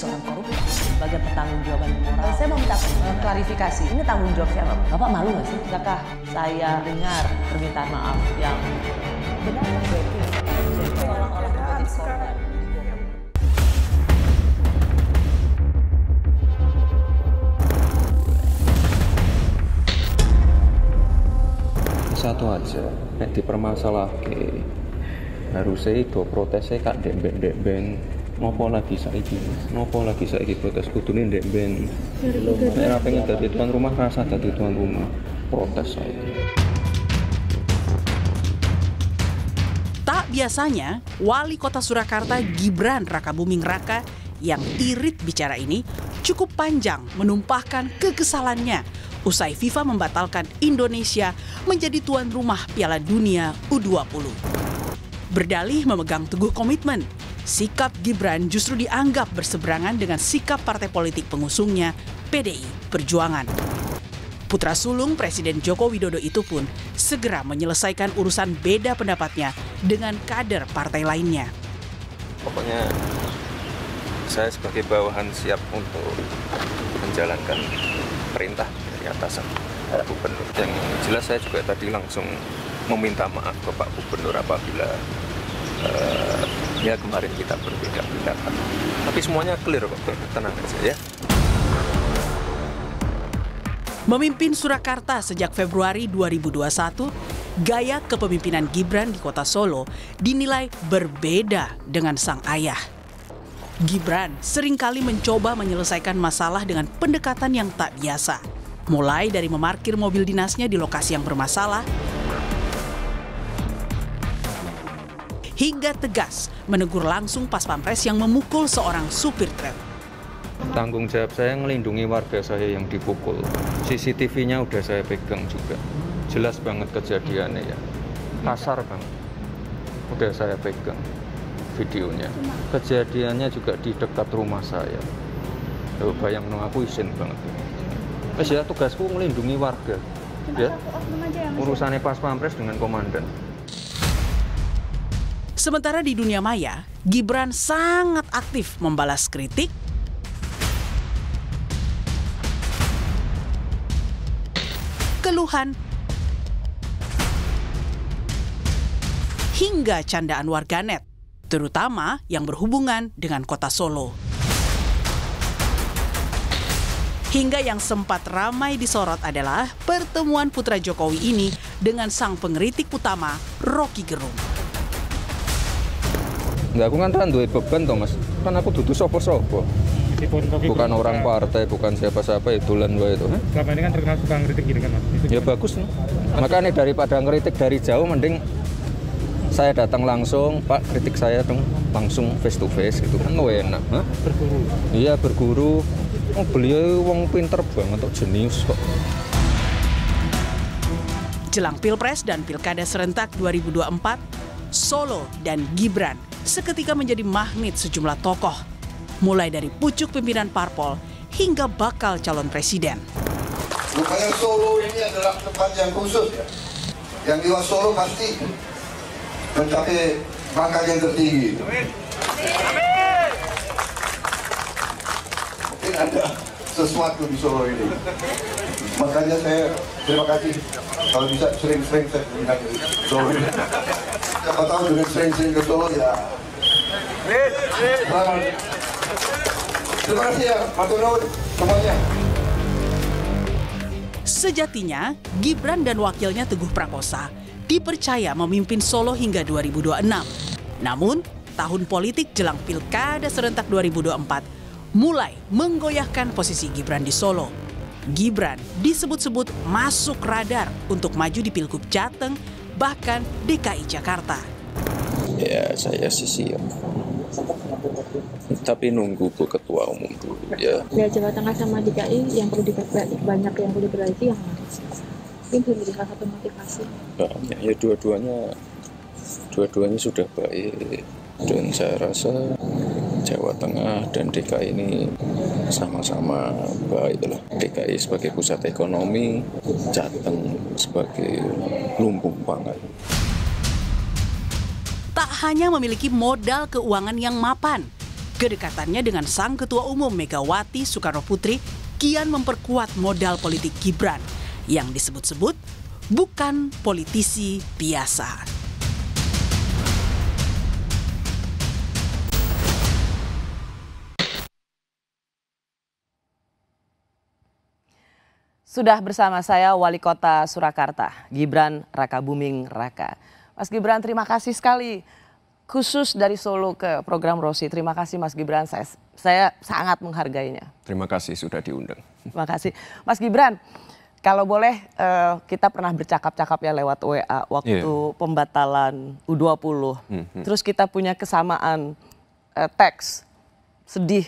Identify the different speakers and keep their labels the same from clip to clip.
Speaker 1: seorang koruptor sebagai pertanggung jawaban moral. Saya mau minta eh, klarifikasi, ini tanggung jawab siapa? Bapak malu nggak sih? Apakah saya dengar permintaan maaf yang benar?
Speaker 2: satu aja nek dipermasalahke harusnya itu protesnya kak demben demben nopo lagi saiki nopo lagi saiki protes kudune ndek ben nek pengen jadi tuan rumah rasa jadi tuan rumah protes saiki
Speaker 3: tak biasanya wali kota Surakarta Gibran Rakabuming Raka yang irit bicara ini cukup panjang menumpahkan kekesalannya usai FIFA membatalkan Indonesia menjadi tuan rumah Piala Dunia U20. Berdalih memegang teguh komitmen, sikap Gibran justru dianggap berseberangan dengan sikap partai politik pengusungnya, PDI Perjuangan. Putra sulung Presiden Joko Widodo itu pun segera menyelesaikan urusan beda pendapatnya dengan kader partai lainnya.
Speaker 2: Pokoknya saya sebagai bawahan siap untuk menjalankan perintah dari atasan Pak Gubernur. Yang jelas saya juga tadi langsung meminta maaf ke Pak Gubernur apabila uh, ya kemarin kita berbeda pendapat tapi semuanya clear kok tenang aja ya
Speaker 3: Memimpin Surakarta sejak Februari 2021, gaya kepemimpinan Gibran di kota Solo dinilai berbeda dengan sang ayah. Gibran seringkali mencoba menyelesaikan masalah dengan pendekatan yang tak biasa. Mulai dari memarkir mobil dinasnya di lokasi yang bermasalah, hingga tegas menegur langsung pas pampres yang memukul seorang supir truk.
Speaker 2: Tanggung jawab saya melindungi warga saya yang dipukul. CCTV-nya udah saya pegang juga. Jelas banget kejadiannya ya. Kasar banget. Udah saya pegang videonya. Kejadiannya juga di dekat rumah saya. Loh, bayang no, aku izin banget. Wes ya tugasku melindungi warga.
Speaker 3: ya. ya Urusannya
Speaker 2: pas pampres dengan komandan.
Speaker 3: Sementara di dunia maya, Gibran sangat aktif membalas kritik. Keluhan hingga candaan warganet, terutama yang berhubungan dengan kota Solo. Hingga yang sempat ramai disorot adalah pertemuan putra Jokowi ini dengan sang pengeritik utama, Rocky Gerung.
Speaker 2: Enggak, aku kan kan duit beban toh, Mas. Kan aku duduk sopo-sopo. Bukan orang partai, bukan siapa-siapa itu ya, lan wae itu. Selama ini kan terkenal suka ngeritik gini gitu kan, Mas. Itu ya bagus. No. Makanya daripada ngeritik dari jauh mending saya datang langsung, Pak, kritik saya dong langsung face to face gitu kan oh, enak. Hah? Berguru. Iya, berguru. Oh, beliau wong pinter banget kok jenius kok.
Speaker 3: Jelang Pilpres dan Pilkada serentak 2024, Solo dan Gibran seketika menjadi magnet sejumlah tokoh, mulai dari pucuk pimpinan parpol hingga bakal calon presiden.
Speaker 2: Rupanya Solo ini adalah tempat yang khusus ya. Yang jiwa Solo pasti mencapai pangkat yang tertinggi. Amin. Amin. Mungkin ada sesuatu di Solo ini. Makanya saya terima kasih kalau bisa sering-sering saya pindah Solo ini. Siapa tahu dengan sering-sering ke Solo ya Terima kasih ya, semuanya.
Speaker 3: Sejatinya, Gibran dan wakilnya Teguh Prakosa dipercaya memimpin Solo hingga 2026. Namun, tahun politik jelang Pilkada serentak 2024 mulai menggoyahkan posisi Gibran di Solo. Gibran disebut-sebut masuk radar untuk maju di Pilgub Jateng, bahkan DKI Jakarta.
Speaker 2: Ya, saya sih siap tapi nunggu bu ketua umum dulu ya.
Speaker 3: Di Jawa Tengah sama DKI yang perlu diperbaiki banyak yang perlu diperbaiki yang mana? Mungkin bisa jadi salah satu motivasi.
Speaker 2: Banyak ya dua-duanya dua-duanya sudah baik dan saya rasa Jawa Tengah dan DKI ini sama-sama baik lah. DKI sebagai pusat ekonomi, Jateng sebagai lumbung pangan
Speaker 3: hanya memiliki modal keuangan yang mapan. Kedekatannya dengan sang ketua umum Megawati Soekarno Putri kian memperkuat modal politik Gibran yang disebut-sebut bukan politisi biasa.
Speaker 1: Sudah bersama saya Wali Kota Surakarta, Gibran Raka Buming Raka. Mas Gibran, terima kasih sekali khusus dari Solo ke program Rosi. Terima kasih Mas Gibran, saya, saya sangat menghargainya.
Speaker 2: Terima kasih sudah diundang.
Speaker 1: Terima kasih. Mas Gibran, kalau boleh uh, kita pernah bercakap-cakap ya lewat WA waktu yeah. pembatalan U20. Mm -hmm. Terus kita punya kesamaan uh, teks, sedih.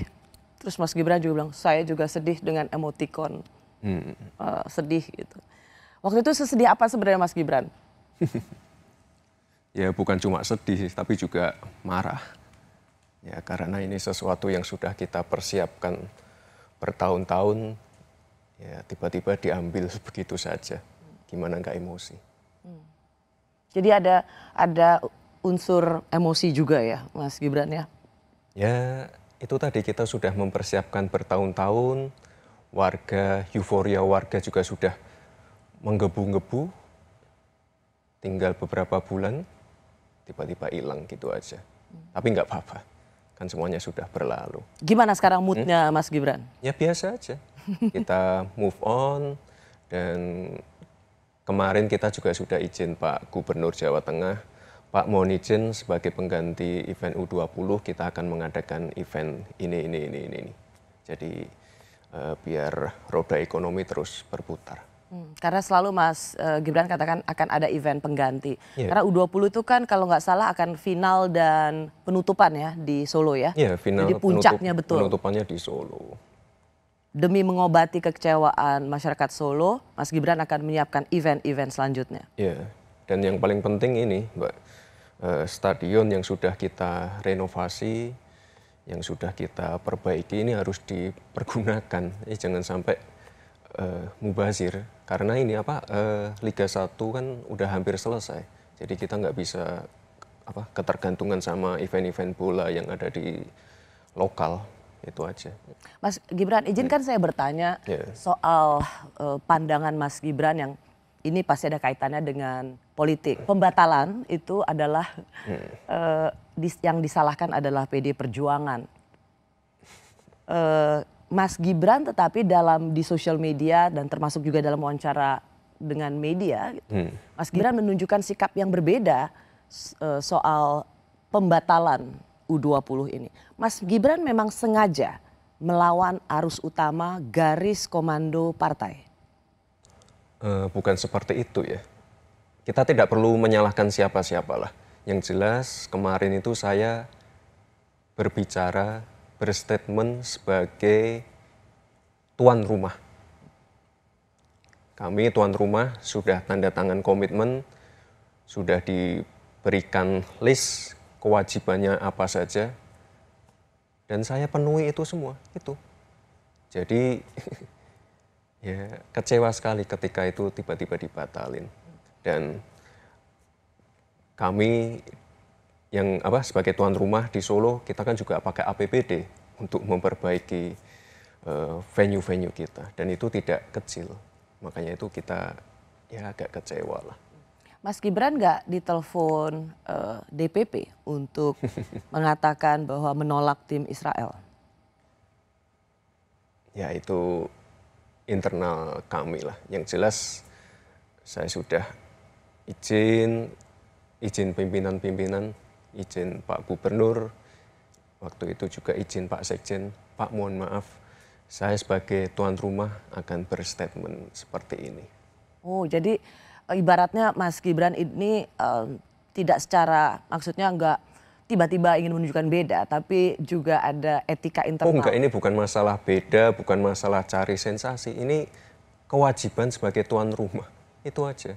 Speaker 1: Terus Mas Gibran juga bilang, saya juga sedih dengan emotikon. Mm. Uh, eh, sedih gitu. Waktu itu sesedih apa sebenarnya Mas Gibran?
Speaker 2: ya bukan cuma sedih tapi juga marah. Ya karena ini sesuatu yang sudah kita persiapkan bertahun-tahun ya tiba-tiba diambil begitu saja. Gimana nggak emosi? Hmm.
Speaker 1: Jadi ada ada unsur emosi juga ya Mas Gibran ya?
Speaker 2: Ya itu tadi kita sudah mempersiapkan bertahun-tahun warga euforia warga juga sudah menggebu-gebu tinggal beberapa bulan tiba-tiba hilang gitu aja. Hmm. Tapi nggak apa-apa, kan semuanya sudah berlalu.
Speaker 1: Gimana sekarang hmm? moodnya hmm? Mas Gibran?
Speaker 2: Ya biasa aja, kita move on dan kemarin kita juga sudah izin Pak Gubernur Jawa Tengah Pak mohon izin sebagai pengganti event U20 kita akan mengadakan event ini ini ini ini. Jadi eh, biar roda ekonomi terus berputar.
Speaker 1: Hmm, karena selalu Mas uh, Gibran katakan akan ada event pengganti. Yeah. Karena U20 itu kan kalau nggak salah akan final dan penutupan ya di Solo ya.
Speaker 2: Iya, yeah, final Jadi puncaknya penutup, betul. Penutupannya di Solo.
Speaker 1: Demi mengobati kekecewaan masyarakat Solo, Mas Gibran akan menyiapkan event-event selanjutnya.
Speaker 2: Iya. Yeah. Dan yang paling penting ini, Mbak, uh, stadion yang sudah kita renovasi, yang sudah kita perbaiki ini harus dipergunakan. Eh, jangan sampai uh, mubazir karena ini apa uh, Liga 1 kan udah hampir selesai. Jadi kita nggak bisa apa ketergantungan sama event-event bola yang ada di lokal itu aja.
Speaker 1: Mas Gibran, izinkan hmm. saya bertanya yeah. soal uh, pandangan Mas Gibran yang ini pasti ada kaitannya dengan politik. Pembatalan itu adalah hmm. uh, yang disalahkan adalah PD Perjuangan. Uh, Mas Gibran tetapi dalam di sosial media dan termasuk juga dalam wawancara dengan media gitu. Hmm. Mas Gibran menunjukkan sikap yang berbeda e, soal pembatalan U20 ini. Mas Gibran memang sengaja melawan arus utama garis komando partai.
Speaker 2: E, bukan seperti itu ya. Kita tidak perlu menyalahkan siapa-siapalah. Yang jelas kemarin itu saya berbicara berstatement sebagai tuan rumah. Kami tuan rumah sudah tanda tangan komitmen, sudah diberikan list kewajibannya apa saja, dan saya penuhi itu semua, itu. Jadi ya kecewa sekali ketika itu tiba-tiba dibatalin. Dan kami yang apa sebagai tuan rumah di Solo kita kan juga pakai APBD untuk memperbaiki eh, venue-venue uh, kita dan itu tidak kecil makanya itu kita ya agak kecewa lah.
Speaker 1: Mas Gibran nggak ditelepon uh, eh, DPP untuk mengatakan bahwa menolak tim Israel?
Speaker 2: Ya itu internal kami lah. Yang jelas saya sudah izin, izin pimpinan-pimpinan izin Pak Gubernur, waktu itu juga izin Pak Sekjen, Pak mohon maaf, saya sebagai tuan rumah akan berstatement seperti ini.
Speaker 1: Oh, jadi eh, ibaratnya Mas Gibran ini uh, tidak secara maksudnya enggak tiba-tiba ingin menunjukkan beda, tapi juga ada etika internal. Oh enggak, ini
Speaker 2: bukan masalah beda, bukan masalah cari sensasi. Ini kewajiban sebagai tuan rumah. Itu aja.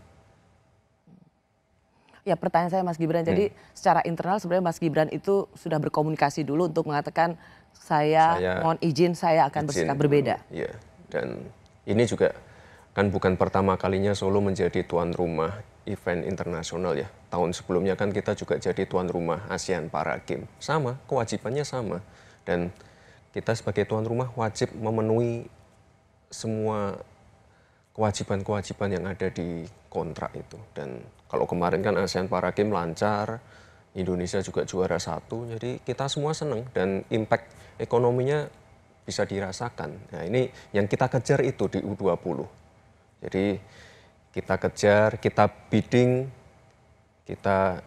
Speaker 1: Ya pertanyaan saya Mas Gibran, jadi hmm. secara internal sebenarnya Mas Gibran itu sudah berkomunikasi dulu untuk mengatakan saya, saya mohon izin saya akan izin, bersikap berbeda.
Speaker 2: Iya, dan ini juga kan bukan pertama kalinya Solo menjadi tuan rumah event internasional ya. Tahun sebelumnya kan kita juga jadi tuan rumah ASEAN Para Games. Sama, kewajibannya sama. Dan kita sebagai tuan rumah wajib memenuhi semua kewajiban-kewajiban yang ada di kontrak itu. Dan kalau kemarin kan ASEAN Para Games lancar, Indonesia juga juara satu, jadi kita semua senang dan impact ekonominya bisa dirasakan. Nah ini yang kita kejar itu di U20. Jadi kita kejar, kita bidding, kita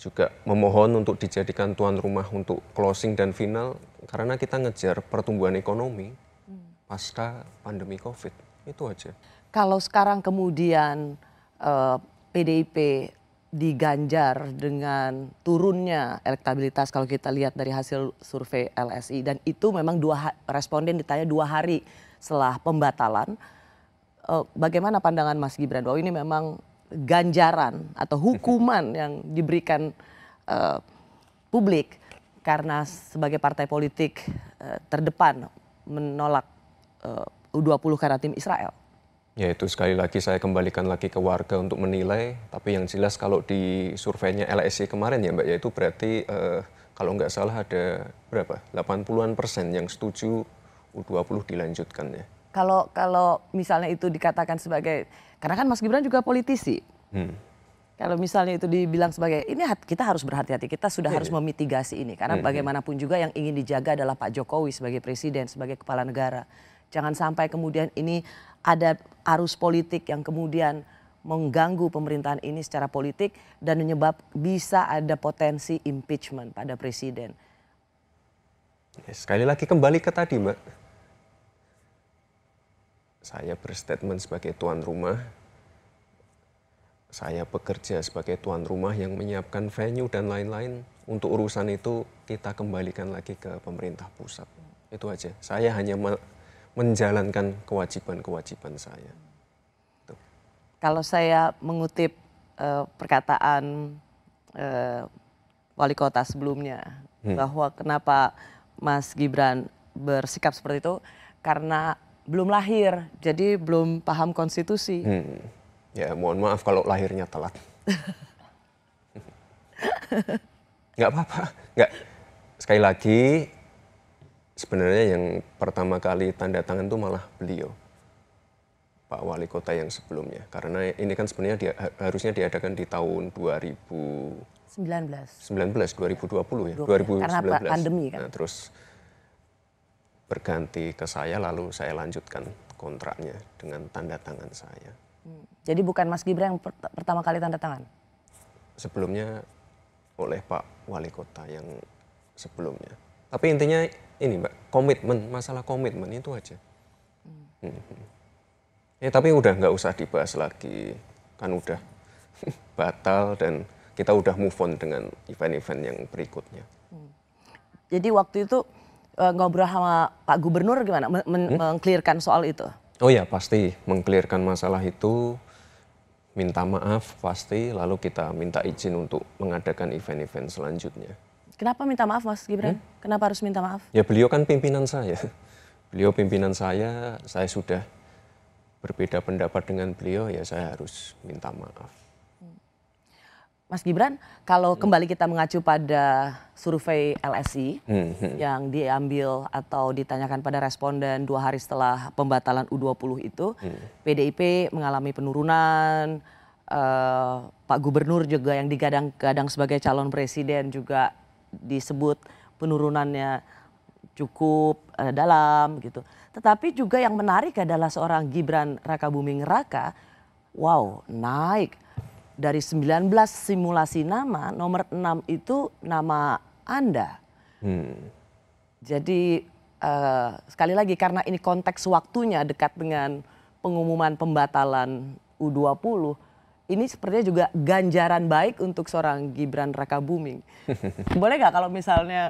Speaker 2: juga memohon untuk dijadikan tuan rumah untuk closing dan final karena kita ngejar pertumbuhan ekonomi pasca pandemi COVID. Itu aja.
Speaker 1: Kalau sekarang kemudian eh, PDIP diganjar dengan turunnya elektabilitas kalau kita lihat dari hasil survei LSI dan itu memang dua responden ditanya dua hari setelah pembatalan eh, bagaimana pandangan Mas Gibran bahwa ini memang ganjaran atau hukuman yang diberikan eh, publik karena sebagai partai politik eh, terdepan menolak U20 karena tim Israel
Speaker 2: Ya itu sekali lagi saya kembalikan lagi ke warga untuk menilai, tapi yang jelas kalau di surveinya LSI kemarin ya Mbak, ya itu berarti eh, kalau nggak salah ada berapa? 80-an persen yang setuju U20 dilanjutkan ya.
Speaker 1: Kalau kalau misalnya itu dikatakan sebagai, karena kan Mas Gibran juga politisi. Hmm. Kalau misalnya itu dibilang sebagai ini kita harus berhati-hati, kita sudah yeah. harus iya. memitigasi ini karena hmm, hmm. bagaimanapun juga yang ingin dijaga adalah Pak Jokowi sebagai presiden, sebagai kepala negara. Jangan sampai kemudian ini ada arus politik yang kemudian mengganggu pemerintahan ini secara politik dan menyebab bisa ada potensi impeachment pada presiden.
Speaker 2: Ya, sekali lagi kembali ke tadi, Mbak. Saya berstatement sebagai tuan rumah. Saya bekerja sebagai tuan rumah yang menyiapkan venue dan lain-lain. Untuk urusan itu kita kembalikan lagi ke pemerintah pusat. Itu aja. Saya hanya menjalankan kewajiban-kewajiban saya. Tuh.
Speaker 1: Kalau saya mengutip uh, perkataan uh, wali kota sebelumnya hmm. bahwa kenapa Mas Gibran bersikap seperti itu karena belum lahir, jadi belum paham konstitusi. Hmm.
Speaker 2: Ya, mohon maaf kalau lahirnya telat. nggak apa-apa, nggak. Sekali lagi, sebenarnya yang pertama kali tanda tangan itu malah beliau Pak Wali Kota yang sebelumnya karena ini kan sebenarnya dia, harusnya diadakan di tahun 2019.
Speaker 1: 19
Speaker 2: 2020 ya 20, 2019 ya, karena pandemi kan nah, terus berganti ke saya lalu saya lanjutkan kontraknya dengan tanda tangan saya
Speaker 1: hmm. jadi bukan Mas Gibran yang pertama kali tanda tangan
Speaker 2: sebelumnya oleh Pak Wali Kota yang sebelumnya tapi intinya ini Mbak, komitmen, masalah komitmen itu aja. Hmm. Ya, tapi udah nggak usah dibahas lagi, kan udah batal dan kita udah move on dengan event-event yang berikutnya. Hmm.
Speaker 1: Jadi waktu itu eh, ngobrol sama Pak Gubernur gimana, Men hmm? mengklirkan soal itu?
Speaker 2: Oh ya pasti, mengklirkan masalah itu minta maaf pasti, lalu kita minta izin untuk mengadakan event-event selanjutnya.
Speaker 1: Kenapa minta maaf Mas Gibran? Hmm? Kenapa harus minta maaf?
Speaker 2: Ya beliau kan pimpinan saya. Beliau pimpinan saya, saya sudah berbeda pendapat dengan beliau ya saya harus minta maaf. Hmm.
Speaker 1: Mas Gibran, kalau hmm. kembali kita mengacu pada survei LSI hmm, yang diambil atau ditanyakan pada responden dua hari setelah pembatalan U20 itu, PDIP mengalami penurunan, uh, Pak Gubernur juga yang digadang-gadang sebagai calon presiden juga disebut penurunannya cukup uh, dalam gitu. Tetapi juga yang menarik adalah seorang Gibran Raka Buming Raka, wow naik dari 19 simulasi nama nomor 6 itu nama Anda. Hmm. Jadi uh, sekali lagi karena ini konteks waktunya dekat dengan pengumuman pembatalan U20, ini sepertinya juga ganjaran baik untuk seorang Gibran Raka Buming. Boleh nggak kalau misalnya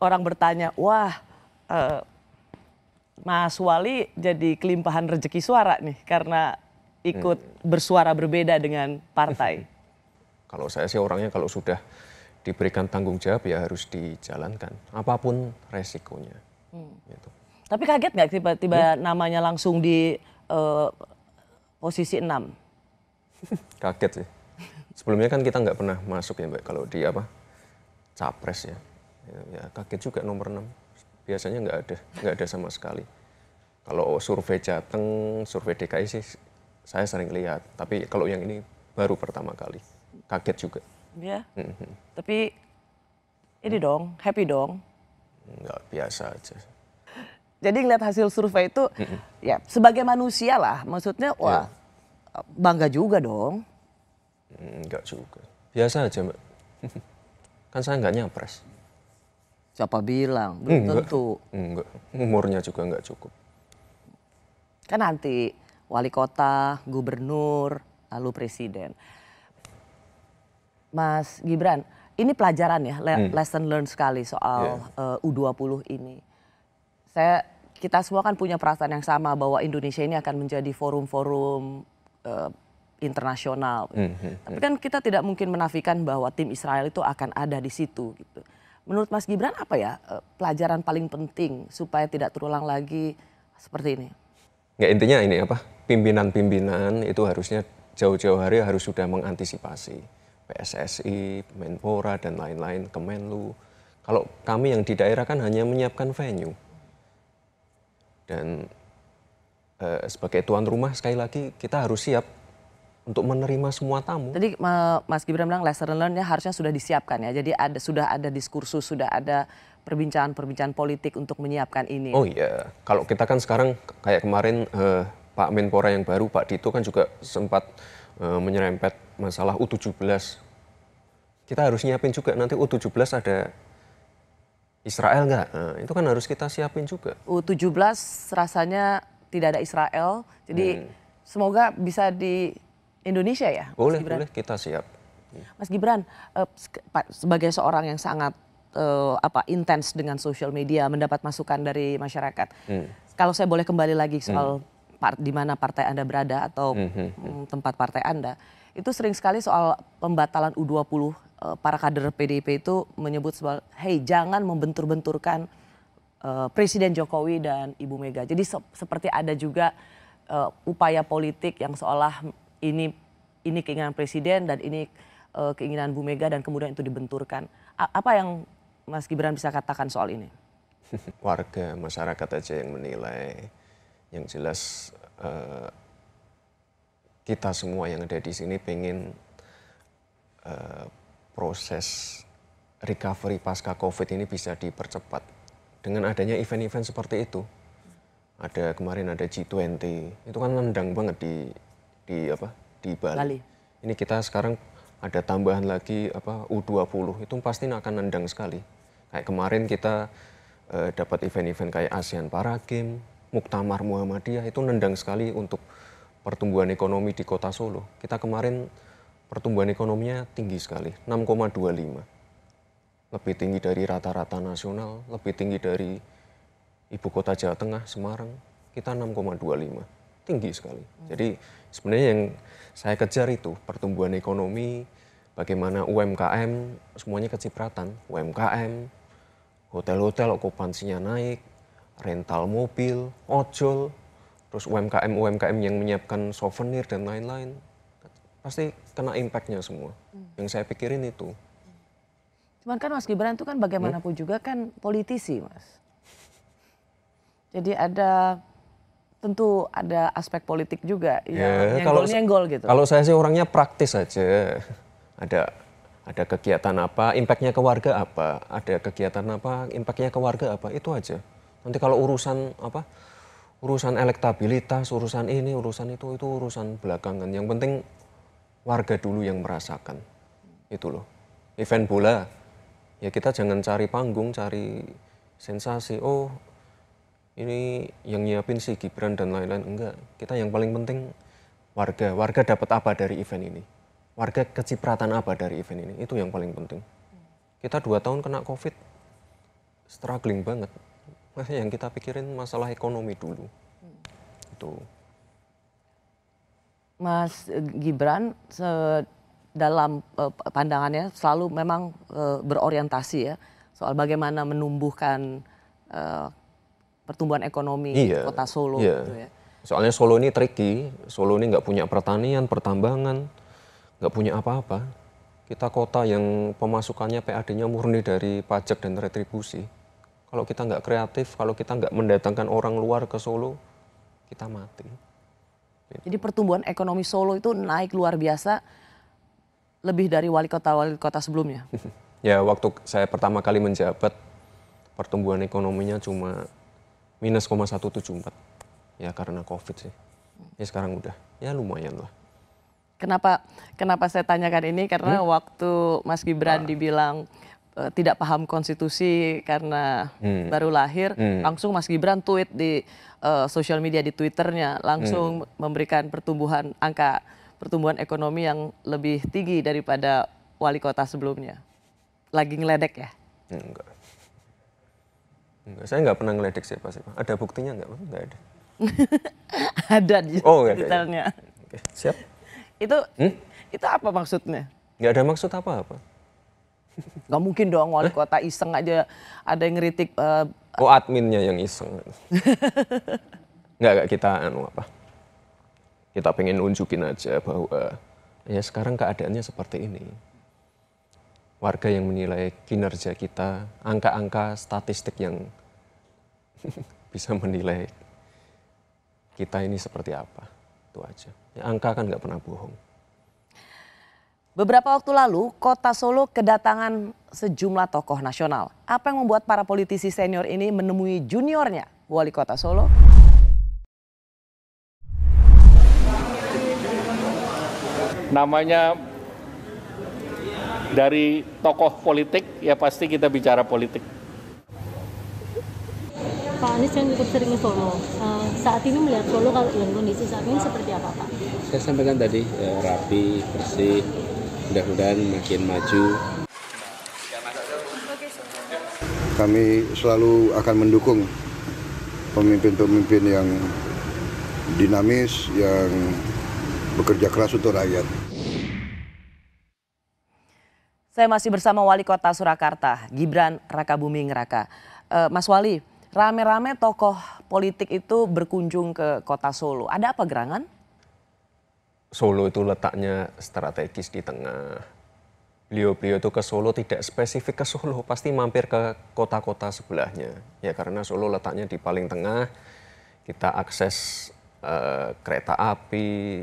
Speaker 1: orang bertanya, wah uh, Mas Wali jadi kelimpahan rezeki suara nih karena ikut hmm. bersuara berbeda dengan partai.
Speaker 2: kalau saya sih orangnya kalau sudah diberikan tanggung jawab ya harus dijalankan apapun resikonya.
Speaker 1: Hmm. Gitu. Tapi kaget nggak tiba-tiba hmm? namanya langsung di uh, posisi 6?
Speaker 2: Kaget sih. Sebelumnya kan kita nggak pernah masuk ya Mbak kalau di apa capres ya. Ya, ya kaget juga nomor 6. Biasanya nggak ada, nggak ada sama sekali. Kalau survei Jateng, survei DKI sih saya sering lihat. Tapi kalau yang ini baru pertama kali. Kaget juga.
Speaker 1: Ya. Tapi ini dong, happy dong.
Speaker 2: Enggak, biasa aja.
Speaker 1: Jadi ngeliat hasil survei itu, mhm. ya sebagai manusia lah, maksudnya wah yeah bangga juga dong.
Speaker 2: Hmm, enggak juga. Biasa aja mbak. kan saya enggak nyapres. Siapa bilang? Belum enggak, tentu. Enggak. Umurnya juga enggak cukup.
Speaker 1: Kan nanti wali kota, gubernur, lalu presiden. Mas Gibran, ini pelajaran ya, le hmm. lesson learned sekali soal yeah. uh, U20 ini. Saya kita semua kan punya perasaan yang sama bahwa Indonesia ini akan menjadi forum-forum uh, internasional. Mm -hmm. Tapi kan kita tidak mungkin menafikan bahwa tim Israel itu akan ada di situ. Gitu. Menurut Mas Gibran apa ya uh, pelajaran paling penting supaya tidak terulang lagi seperti ini?
Speaker 2: Ya intinya ini apa pimpinan-pimpinan itu harusnya jauh-jauh hari harus sudah mengantisipasi PSSI, Menpora dan lain-lain, Kemenlu. Kalau kami yang di daerah kan hanya menyiapkan venue dan Eh, sebagai tuan rumah sekali lagi kita harus siap untuk menerima semua
Speaker 1: tamu. Jadi Mas Gibran bilang lesson learn-nya harusnya sudah disiapkan ya. Jadi ada sudah ada diskursus, sudah ada perbincangan-perbincangan politik untuk menyiapkan ini. Oh
Speaker 2: iya, kalau kita kan sekarang kayak kemarin eh, Pak Menpora yang baru Pak Dito kan juga sempat eh, menyerempet masalah U17. Kita harus nyiapin juga nanti U17 ada Israel nggak? Nah, itu kan harus kita siapin juga.
Speaker 1: U17 rasanya tidak ada Israel. Jadi hmm. semoga bisa di Indonesia ya. Boleh, Mas boleh kita siap. Mas Gibran, eh, sebagai seorang yang sangat uh, apa intens dengan sosial media, mendapat masukan dari masyarakat. Hmm. Kalau saya boleh kembali lagi soal hmm. Part, di mana partai Anda berada atau hmm. hmm, hmm. Mm, tempat partai Anda, itu sering sekali soal pembatalan U20 eh, para kader PDIP itu menyebut soal, hey jangan membentur-benturkan uh, Presiden Jokowi dan Ibu Mega. Jadi se seperti ada juga uh, upaya politik yang seolah ini ini keinginan Presiden dan ini uh, keinginan Bu Mega dan kemudian itu dibenturkan. A apa yang Mas Gibran bisa katakan soal ini?
Speaker 2: Warga masyarakat aja yang menilai. Yang jelas uh, kita semua yang ada di sini pengen uh, proses recovery pasca COVID ini bisa dipercepat dengan adanya event-event seperti itu ada kemarin ada G20 itu kan nendang banget di di apa di Bali. Bali. Ini kita sekarang ada tambahan lagi apa U20 itu pasti akan nendang sekali. Kayak kemarin kita eh, dapat event-event kayak ASEAN Para Game, Muktamar Muhammadiyah itu nendang sekali untuk pertumbuhan ekonomi di Kota Solo. Kita kemarin pertumbuhan ekonominya tinggi sekali, 6,25 lebih tinggi dari rata-rata nasional, lebih tinggi dari ibu kota Jawa Tengah, Semarang. Kita 6,25, tinggi sekali. Hmm. Jadi sebenarnya yang saya kejar itu pertumbuhan ekonomi, bagaimana UMKM semuanya kecipratan, UMKM, hotel-hotel okupansinya naik, rental mobil, ojol, terus UMKM UMKM yang menyiapkan souvenir dan lain-lain pasti kena impact-nya semua. Hmm. Yang saya pikirin itu.
Speaker 1: Cuman kan Mas Gibran itu kan bagaimanapun hmm. juga kan politisi, Mas. Jadi ada tentu ada aspek politik juga ya, kalau nyenggol gitu. Kalau
Speaker 2: saya sih orangnya praktis aja. Ada ada kegiatan apa, impactnya ke warga apa, ada kegiatan apa, impactnya ke warga apa, itu aja. Nanti kalau urusan apa, urusan elektabilitas, urusan ini, urusan itu, itu urusan belakangan. Yang penting warga dulu yang merasakan, itu loh. Event bola ya kita jangan cari panggung, cari sensasi. Oh, ini yang nyiapin si Gibran dan lain-lain enggak. Kita yang paling penting warga, warga dapat apa dari event ini? Warga kecipratan apa dari event ini? Itu yang paling penting. Kita dua tahun kena COVID, struggling banget. Masih yang kita pikirin masalah ekonomi dulu. Hmm. Itu.
Speaker 1: Mas Gibran, dalam eh, pandangannya selalu memang eh, berorientasi ya soal bagaimana menumbuhkan eh, pertumbuhan ekonomi iya, kota Solo. Iya. Gitu ya.
Speaker 2: Soalnya Solo ini tricky, Solo ini nggak punya pertanian, pertambangan, nggak punya apa-apa. Kita kota yang pemasukannya PAD-nya murni dari pajak dan retribusi. Kalau kita nggak kreatif, kalau kita nggak mendatangkan orang luar ke Solo, kita mati.
Speaker 1: Jadi pertumbuhan ekonomi Solo itu naik luar biasa lebih dari wali kota-wali kota sebelumnya?
Speaker 2: ya, waktu saya pertama kali menjabat, pertumbuhan ekonominya cuma minus 0,174. Ya karena COVID sih. Ya sekarang udah, ya lumayan lah.
Speaker 1: Kenapa kenapa saya tanyakan ini karena hmm? waktu Mas Gibran ah. dibilang eh, tidak paham konstitusi karena hmm. baru lahir, hmm. langsung Mas Gibran tweet di uh, eh, sosial media di Twitternya langsung hmm. memberikan pertumbuhan angka pertumbuhan ekonomi yang lebih tinggi daripada wali kota sebelumnya? Lagi ngeledek ya?
Speaker 2: Enggak. Enggak, saya enggak pernah ngeledek siapa siapa. Ada buktinya nggak? Enggak ada.
Speaker 1: ada di oh, enggak, detailnya. Oke, siap. Itu hmm? itu apa maksudnya?
Speaker 2: Enggak ada maksud apa-apa.
Speaker 1: Nggak mungkin dong wali kota iseng aja ada yang ngeritik. Uh, oh
Speaker 2: adminnya yang iseng. enggak, enggak kita anu apa kita pengen nunjukin aja bahwa ya sekarang keadaannya seperti ini. Warga yang menilai kinerja kita, angka-angka statistik yang bisa menilai kita ini seperti apa. Itu aja. Ya, angka kan nggak pernah bohong.
Speaker 1: Beberapa waktu lalu, kota Solo kedatangan sejumlah tokoh nasional. Apa yang membuat para politisi senior ini menemui juniornya, wali kota Solo,
Speaker 2: namanya dari tokoh politik ya pasti kita bicara politik.
Speaker 3: Pak Anies kan cukup sering ke Solo. Uh, saat ini melihat Solo kalau dalam kondisi saat ini seperti apa Pak?
Speaker 2: Saya sampaikan tadi ya, rapi, bersih, mudah-mudahan makin maju.
Speaker 1: Kami selalu akan mendukung pemimpin-pemimpin yang dinamis, yang bekerja keras untuk rakyat. Saya masih bersama Wali Kota Surakarta, Gibran Rakabuming Raka. Uh, Mas Wali, rame-rame tokoh politik itu berkunjung ke kota Solo. Ada apa gerangan?
Speaker 2: Solo itu letaknya strategis di tengah. Beliau-beliau itu ke Solo tidak spesifik ke Solo, pasti mampir ke kota-kota sebelahnya. Ya karena Solo letaknya di paling tengah, kita akses uh, kereta api,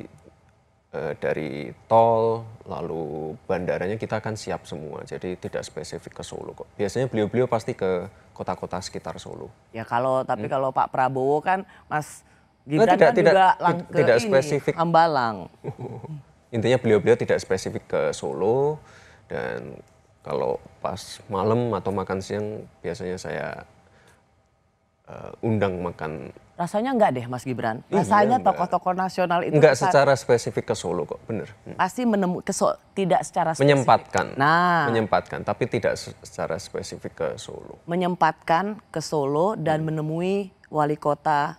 Speaker 2: Eh, dari tol lalu bandaranya kita akan siap semua. Jadi tidak spesifik ke Solo kok. Biasanya beliau-beliau pasti ke kota-kota sekitar Solo.
Speaker 1: Ya kalau tapi hmm. kalau Pak Prabowo kan Mas nah, Gibran nah, tidak, kan tidak, juga lang ke tidak ini, spesifik. Ambalang.
Speaker 2: Intinya beliau-beliau tidak spesifik ke Solo dan kalau pas malam atau makan siang biasanya saya uh, undang makan.
Speaker 1: Rasanya enggak deh Mas Gibran. Iya, Rasanya tokoh-tokoh nasional itu enggak secara
Speaker 2: spesifik ke Solo kok, bener. Hmm.
Speaker 1: Pasti menemu ke so, tidak secara spesifik. menyempatkan. Nah,
Speaker 2: menyempatkan, tapi tidak secara spesifik ke Solo.
Speaker 1: Menyempatkan ke Solo dan hmm. menemui wali kota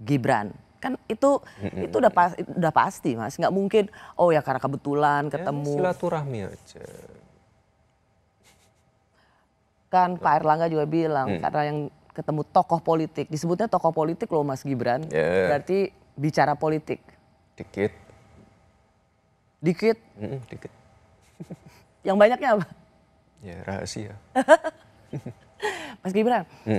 Speaker 1: Gibran kan itu hmm itu udah pas, udah pasti mas nggak mungkin oh ya karena kebetulan ya, ketemu ya, silaturahmi aja kan Pak Erlangga juga bilang hmm. karena yang ketemu tokoh politik. Disebutnya tokoh politik loh Mas Gibran. Yeah. Berarti bicara politik.
Speaker 2: Dikit. Dikit? Mm, dikit.
Speaker 1: Yang banyaknya apa?
Speaker 2: Ya rahasia. Mas Gibran, hmm.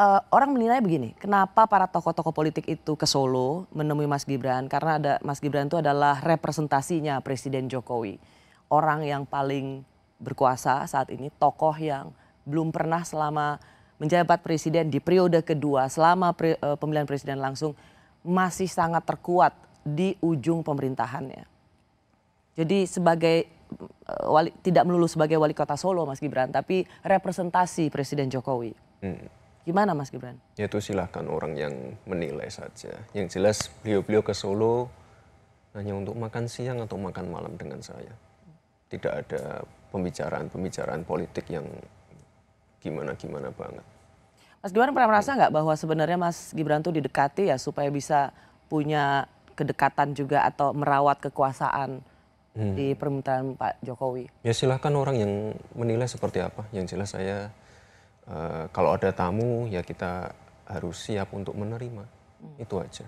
Speaker 1: uh, orang menilai begini, kenapa para tokoh-tokoh politik itu ke Solo menemui Mas Gibran? Karena ada Mas Gibran itu adalah representasinya Presiden Jokowi. Orang yang paling berkuasa saat ini, tokoh yang belum pernah selama menjabat presiden di periode kedua selama eh, pemilihan presiden langsung masih sangat terkuat di ujung pemerintahannya. Jadi sebagai eh, wali, tidak melulu sebagai wali kota Solo Mas Gibran, tapi representasi Presiden Jokowi. Hmm. Gimana Mas Gibran?
Speaker 2: Ya itu silahkan orang yang menilai saja. Yang jelas beliau-beliau ke Solo hanya untuk makan siang atau makan malam dengan saya. Tidak ada pembicaraan-pembicaraan politik yang gimana-gimana banget.
Speaker 1: Mas Gibran pernah merasa nggak bahwa sebenarnya Mas Gibran tuh didekati ya supaya bisa punya kedekatan juga atau merawat kekuasaan hmm. di permintaan Pak Jokowi?
Speaker 2: Ya silahkan orang yang menilai seperti apa. Yang jelas saya uh, kalau ada tamu ya kita harus siap untuk menerima. Hmm. Itu aja.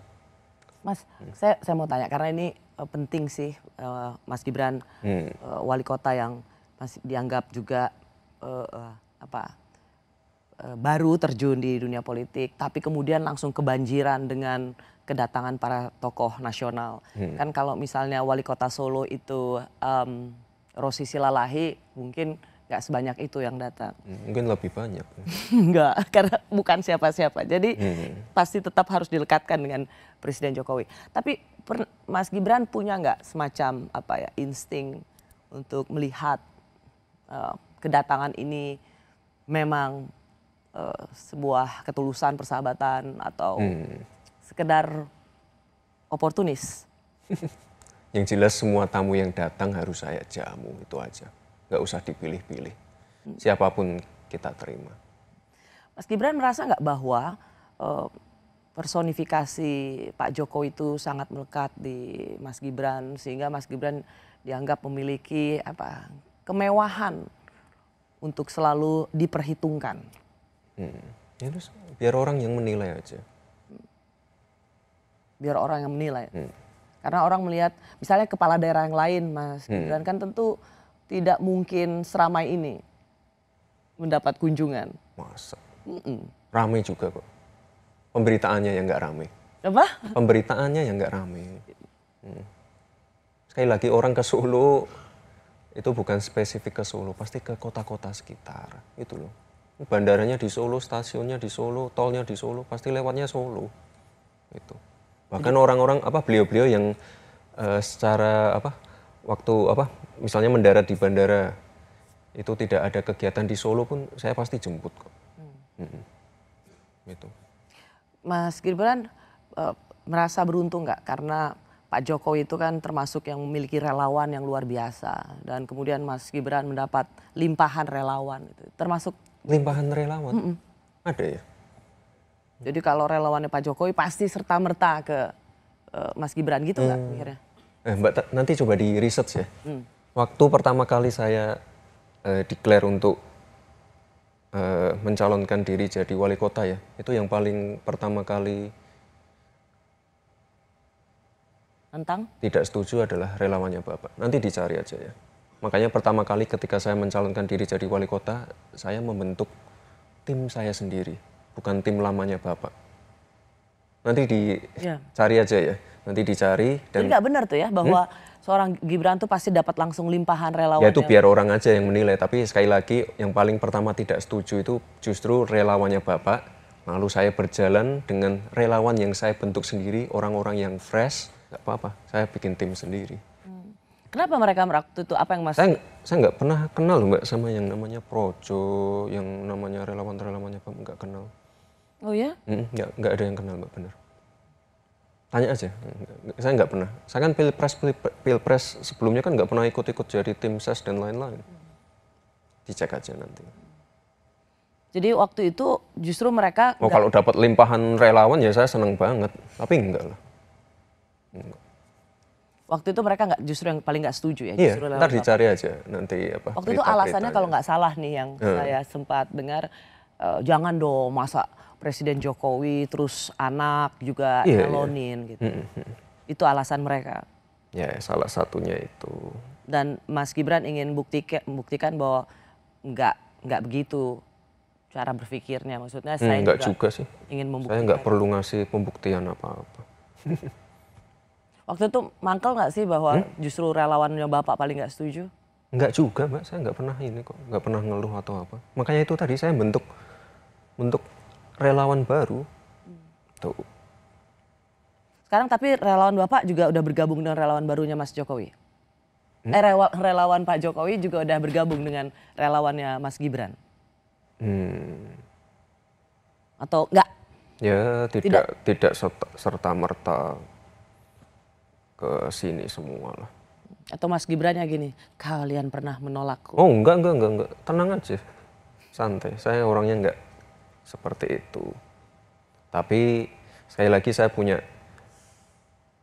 Speaker 1: Mas, hmm. saya saya mau tanya karena ini uh, penting sih uh, Mas Gibran hmm. uh, wali kota yang masih dianggap juga uh, uh, apa Eh, baru terjun di dunia politik, tapi kemudian langsung kebanjiran dengan kedatangan para tokoh nasional. Hmm. Kan kalau misalnya wali kota Solo itu um, Rosi Silalahi, mungkin nggak sebanyak itu yang datang.
Speaker 2: Hmm, mungkin lebih banyak.
Speaker 1: Enggak, karena bukan siapa-siapa. Jadi hmm. pasti tetap harus dilekatkan dengan Presiden Jokowi. Tapi per, Mas Gibran punya nggak semacam apa ya insting untuk melihat uh, kedatangan ini memang Eh, sebuah ketulusan persahabatan atau hmm. sekedar oportunis.
Speaker 2: yang jelas semua tamu yang datang harus saya jamu itu aja, nggak usah dipilih-pilih. Hmm. Siapapun kita terima.
Speaker 1: Mas Gibran merasa nggak bahwa uh, personifikasi Pak Joko itu sangat melekat di Mas Gibran sehingga Mas Gibran dianggap memiliki apa kemewahan untuk selalu diperhitungkan. Hmm. Ya terus
Speaker 2: biar orang yang menilai aja.
Speaker 1: Biar orang yang menilai. Hmm. Karena orang melihat misalnya kepala daerah yang lain Mas hmm. Gibran kan tentu tidak mungkin seramai ini mendapat kunjungan. Masa? Mm -mm. Ramai
Speaker 2: juga kok. Pemberitaannya yang nggak ramai. Apa? Pemberitaannya yang nggak ramai. Hmm. Sekali lagi orang ke Solo itu bukan spesifik ke Solo, pasti ke kota-kota sekitar. Itu loh bandaranya di Solo, stasiunnya di Solo, tolnya di Solo, pasti lewatnya Solo. Itu. Bahkan orang-orang apa beliau-beliau yang uh, secara apa waktu apa misalnya mendarat di bandara itu tidak ada kegiatan di Solo pun saya pasti jemput kok. Hmm. Hmm. Itu.
Speaker 1: Mas Gibran uh, merasa beruntung nggak karena Pak Jokowi itu kan termasuk yang memiliki relawan yang luar biasa dan kemudian Mas Gibran mendapat limpahan relawan itu termasuk limpahan relawan. Mm
Speaker 2: -mm. Ada ya.
Speaker 1: Jadi kalau relawannya Pak Jokowi pasti serta merta ke uh, Mas Gibran gitu nggak mm. akhirnya
Speaker 2: Eh, Mbak nanti coba di research ya. mm. Waktu pertama kali saya uh, declare untuk uh, mencalonkan diri jadi wali kota ya, itu yang paling pertama kali tentang tidak setuju adalah relawannya Bapak. Nanti dicari aja ya. Makanya pertama kali ketika saya mencalonkan diri jadi wali kota, saya membentuk tim saya sendiri, bukan tim lamanya Bapak. Nanti
Speaker 1: dicari
Speaker 2: ya. aja ya, nanti dicari. Dan nggak benar
Speaker 1: tuh ya bahwa hmm? seorang Gibran tuh pasti dapat langsung limpahan relawan. Ya itu ya. biar
Speaker 2: orang aja yang menilai, tapi sekali lagi yang paling pertama tidak setuju itu justru relawannya Bapak. Lalu saya berjalan dengan relawan yang saya bentuk sendiri, orang-orang yang fresh, nggak apa-apa, saya bikin tim sendiri.
Speaker 1: Kenapa mereka waktu itu apa yang masuk?
Speaker 2: Saya nggak pernah kenal mbak sama yang namanya projo, yang namanya relawan-relawannya pak nggak kenal. Oh ya? Nggak hmm, ada yang kenal mbak benar. Tanya aja, saya nggak pernah. Saya kan pilpres pilpres sebelumnya kan nggak pernah ikut-ikut jadi tim ses dan lain-lain. Dicek aja nanti.
Speaker 1: Jadi waktu itu justru mereka. Oh kalau
Speaker 2: dapat limpahan relawan ya saya seneng banget, tapi enggak lah. Enggak.
Speaker 1: Waktu itu mereka nggak justru yang paling nggak setuju ya. Iya. Ntar dicari
Speaker 2: aja nanti apa. Waktu itu alasannya kalau
Speaker 1: nggak salah nih yang hmm. saya sempat dengar uh, jangan dong masa Presiden Jokowi terus anak juga yeah, iya. nyalonin yeah. gitu. -hmm. Itu alasan mereka.
Speaker 2: Ya salah satunya itu.
Speaker 1: Dan Mas Gibran ingin buktikan, buktikan bahwa nggak nggak begitu cara berpikirnya. Maksudnya saya hmm, juga, juga sih. ingin membuktikan. Saya nggak
Speaker 2: perlu ngasih pembuktian apa-apa.
Speaker 1: Waktu itu mangkel nggak sih bahwa hmm? justru relawannya bapak paling nggak setuju?
Speaker 2: Nggak juga mbak, saya nggak pernah ini kok, nggak pernah ngeluh atau apa. Makanya itu tadi saya bentuk bentuk relawan baru.
Speaker 1: Hmm. Tuh. Sekarang tapi relawan bapak juga udah bergabung dengan relawan barunya Mas Jokowi. Hmm? Eh, relawan Pak Jokowi juga udah bergabung dengan relawannya Mas Gibran.
Speaker 2: Hmm. Atau nggak? Ya tidak tidak, tidak serta merta ke sini semua lah.
Speaker 1: Atau Mas Gibran Gibrannya gini, kalian pernah menolak
Speaker 2: Oh enggak, enggak, enggak, enggak. Tenang aja, santai. Saya orangnya enggak seperti itu. Tapi sekali lagi saya punya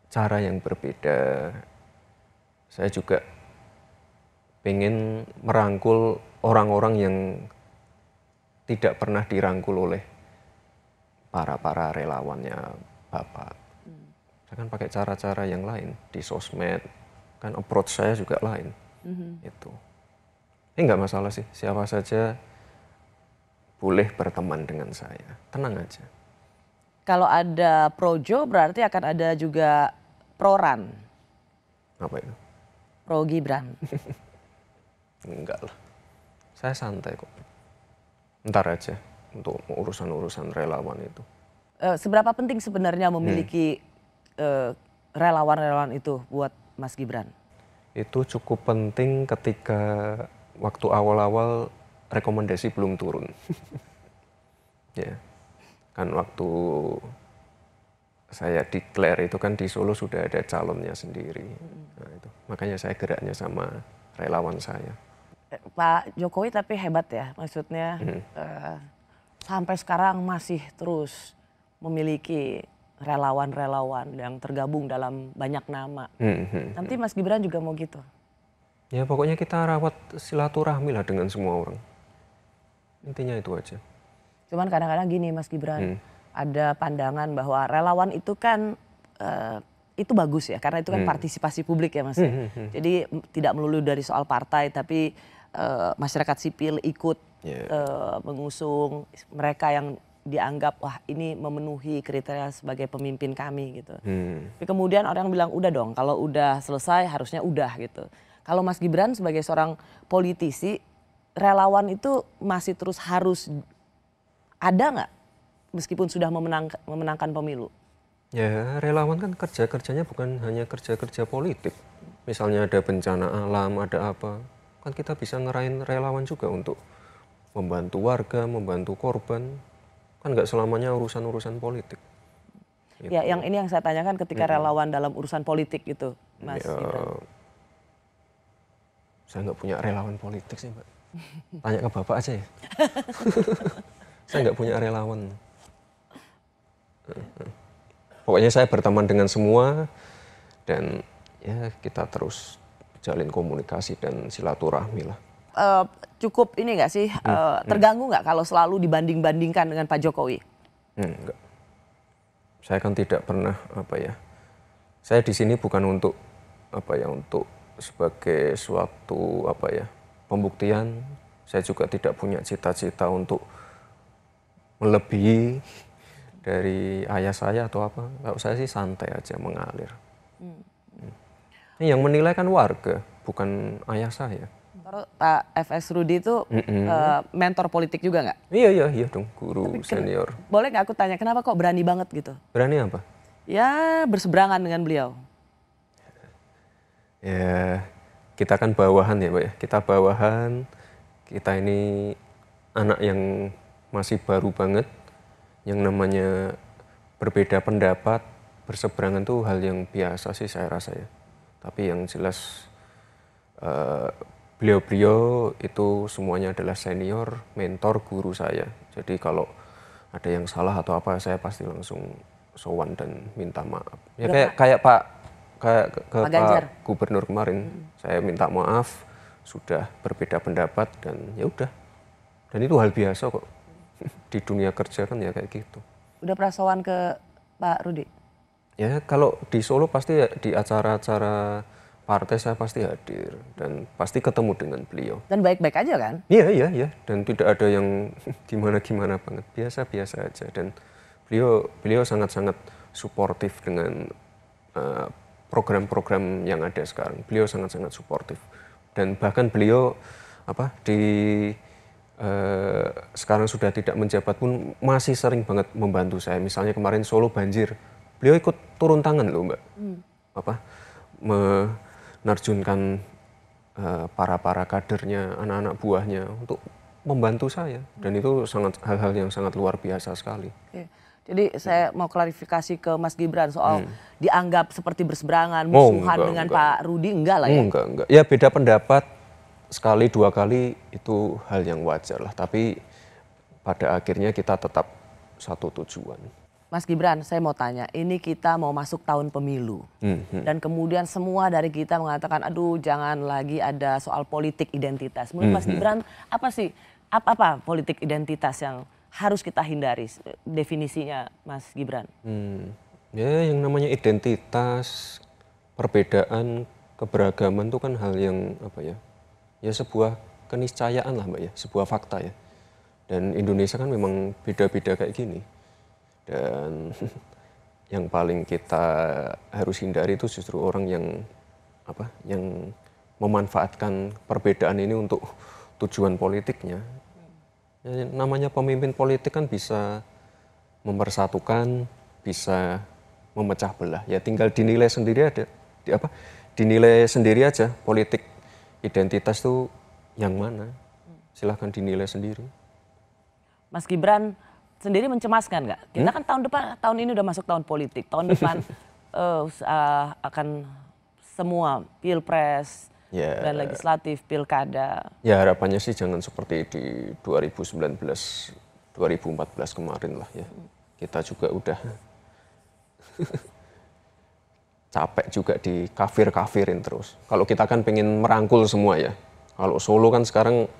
Speaker 2: cara yang berbeda. Saya juga pengen merangkul orang-orang yang tidak pernah dirangkul oleh para-para relawannya Bapak kan pakai cara-cara yang lain di sosmed kan approach saya juga lain mm-hmm. itu ini nggak masalah sih siapa saja boleh berteman dengan saya tenang aja
Speaker 1: kalau ada projo berarti akan ada juga proran apa itu pro Gibran
Speaker 2: enggak lah saya santai kok ntar aja untuk urusan-urusan relawan itu
Speaker 1: eh, seberapa penting sebenarnya hmm. memiliki hmm. Eh, relawan-relawan itu buat Mas Gibran?
Speaker 2: Itu cukup penting ketika waktu awal-awal rekomendasi belum turun. ya. Kan waktu saya declare itu kan di Solo sudah ada calonnya sendiri. Nah, itu. Makanya saya geraknya sama relawan saya.
Speaker 1: Eh, Pak Jokowi tapi hebat ya, maksudnya hmm. uh, sampai sekarang masih terus memiliki relawan-relawan yang tergabung dalam banyak nama. Hmm, hmm, hmm, Nanti Mas Gibran juga mau gitu.
Speaker 2: Ya pokoknya kita rawat silaturahmi lah dengan semua orang. Intinya itu aja.
Speaker 1: Cuman kadang-kadang gini Mas Gibran, hmm. ada pandangan bahwa relawan itu kan uh, itu bagus ya karena itu kan hmm. partisipasi publik ya Mas. Hmm, ya. hmm, hmm. Jadi tidak melulu dari soal partai tapi uh, masyarakat sipil ikut yeah. Ya. uh, mengusung mereka yang dianggap wah ini memenuhi kriteria sebagai pemimpin kami gitu. Hmm. Tapi kemudian orang bilang udah dong kalau udah selesai harusnya udah gitu. Kalau Mas Gibran sebagai seorang politisi relawan itu masih terus harus ada nggak meskipun sudah memenang, memenangkan pemilu?
Speaker 2: Ya relawan kan kerja kerjanya bukan hanya kerja kerja politik. Misalnya ada bencana alam, ada apa, kan kita bisa ngerain relawan juga untuk membantu warga, membantu korban kan nggak selamanya urusan-urusan politik.
Speaker 1: Gitu. Ya, yang ini yang saya tanyakan ketika hmm. relawan dalam urusan politik gitu, Mas. Ya,
Speaker 2: saya nggak punya relawan politik sih, Mbak. Tanya ke Bapak aja ya. saya nggak punya relawan. Pokoknya saya berteman dengan semua dan ya kita terus jalin komunikasi dan silaturahmi lah.
Speaker 1: Eh, cukup ini nggak sih uh, terganggu nggak kalau selalu dibanding-bandingkan dengan Pak Jokowi?
Speaker 2: Hmm, enggak. Saya kan tidak pernah apa ya. Saya di sini bukan untuk apa ya untuk sebagai suatu apa ya pembuktian. Saya juga tidak punya cita-cita untuk melebihi dari ayah saya atau apa. Kalau saya sih santai aja mengalir. Hmm. hmm. Yang menilai kan warga, bukan ayah saya.
Speaker 1: Pak FS Rudi itu mm hmm mentor politik juga nggak?
Speaker 2: Iya iya iya dong guru Tapi senior.
Speaker 1: Boleh nggak aku tanya kenapa kok berani banget gitu? Berani apa? Ya berseberangan dengan beliau.
Speaker 2: Ya kita kan bawahan ya pak ya. Kita bawahan. Kita ini anak yang masih baru banget. Yang namanya berbeda pendapat, berseberangan tuh hal yang biasa sih saya rasa ya. Tapi yang jelas eh, beliau-beliau itu semuanya adalah senior, mentor, guru saya. Jadi kalau ada yang salah atau apa saya pasti langsung sowan dan minta maaf. Ya kayak kayak Pak kayak ke Pak, Pak Gubernur kemarin, hmm. saya minta maaf sudah berbeda pendapat dan ya udah. Dan itu hal biasa kok. Di dunia kerja kan ya kayak gitu.
Speaker 1: Udah perasaan ke Pak Rudi?
Speaker 2: Ya kalau di Solo pasti ya di acara-acara partai saya pasti hadir dan pasti ketemu dengan beliau.
Speaker 1: Dan baik-baik aja kan?
Speaker 2: Iya, iya, iya. Dan tidak ada yang gimana-gimana banget. Biasa-biasa aja. Dan beliau beliau sangat-sangat suportif dengan eh, program-program uh, yang ada sekarang. Beliau sangat-sangat suportif. Dan bahkan beliau apa di uh, sekarang sudah tidak menjabat pun masih sering banget membantu saya. Misalnya kemarin Solo banjir, beliau ikut turun tangan loh, Mbak. Hmm. Apa me nerjunkan para-para eh, kadernya, anak-anak buahnya untuk membantu saya dan itu sangat hal-hal yang sangat luar biasa sekali.
Speaker 1: Oke. Jadi saya mau klarifikasi ke Mas Gibran soal hmm. dianggap seperti berseberangan, oh, musuhan oh, enggak, dengan enggak. Pak Rudi enggak lah ya. Oh,
Speaker 2: enggak, enggak. Ya beda pendapat sekali dua kali itu hal yang wajar lah, tapi pada akhirnya kita tetap satu tujuan.
Speaker 1: Mas Gibran, saya mau tanya, ini kita mau masuk tahun pemilu. Hmm, hmm. Dan kemudian semua dari kita mengatakan, aduh jangan lagi ada soal politik identitas. Menurut hmm, Mas mhm. Gibran, apa sih, apa-apa politik identitas yang harus kita hindari? Eh, definisinya Mas Gibran.
Speaker 2: Hmm. Ya yang namanya identitas, perbedaan, keberagaman itu kan hal yang apa ya, ya sebuah keniscayaan lah mbak ya, sebuah fakta ya. Dan Indonesia kan memang beda-beda kayak gini dan yang paling kita harus hindari itu justru orang yang apa yang memanfaatkan perbedaan ini untuk tujuan politiknya ya, namanya pemimpin politik kan bisa mempersatukan bisa memecah belah ya tinggal dinilai sendiri ada di apa dinilai sendiri aja politik identitas tuh yang mana silahkan dinilai sendiri
Speaker 1: Mas Gibran sendiri mencemaskan nggak? Kita hmm? kan tahun depan, tahun ini udah masuk tahun politik. Tahun depan uh, uh, akan semua pilpres yeah. dan legislatif, pilkada.
Speaker 2: Ya harapannya sih jangan seperti di 2019, 2014 kemarin lah ya. Kita juga udah capek juga di kafir-kafirin terus. Kalau kita kan pengen merangkul semua ya. Kalau Solo kan sekarang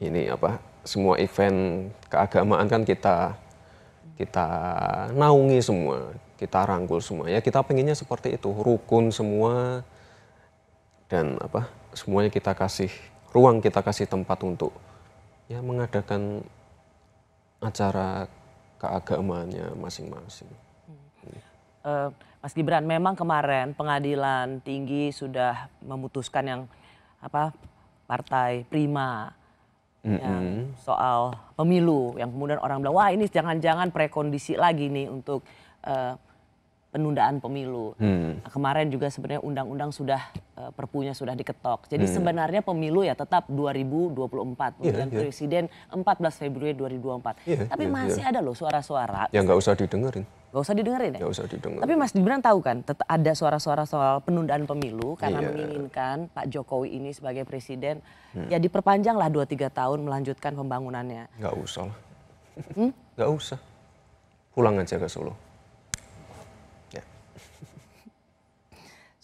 Speaker 2: ini apa semua event keagamaan kan kita kita naungi semua, kita rangkul semua. Ya kita pengennya seperti itu, rukun semua dan apa semuanya kita kasih ruang, kita kasih tempat untuk ya mengadakan acara keagamaannya masing-masing. Hmm.
Speaker 1: Eh, Mas Gibran, memang kemarin pengadilan tinggi sudah memutuskan yang apa partai Prima Ya, mm-hmm. yang soal pemilu yang kemudian orang bilang wah ini jangan-jangan prekondisi lagi nih untuk uh, penundaan pemilu. Hmm. Nah, kemarin juga sebenarnya undang-undang sudah uh, perpunya sudah diketok. Jadi hmm. sebenarnya pemilu ya tetap 2024 iya, pemilihan yeah, yeah. presiden 14 Februari 2024. Yeah, iya, Tapi yeah, masih yeah. ada loh suara-suara. Ya
Speaker 2: nggak usah didengerin. Gak usah didengerin ya? Gak usah didengerin.
Speaker 1: Tapi Mas Gibran tahu kan, ada suara-suara soal penundaan pemilu karena yeah. menginginkan Pak Jokowi ini sebagai presiden hmm. ya diperpanjanglah 2-3 tahun melanjutkan pembangunannya.
Speaker 2: Gak usah lah. Hmm? Gak usah. Pulang aja ke Solo.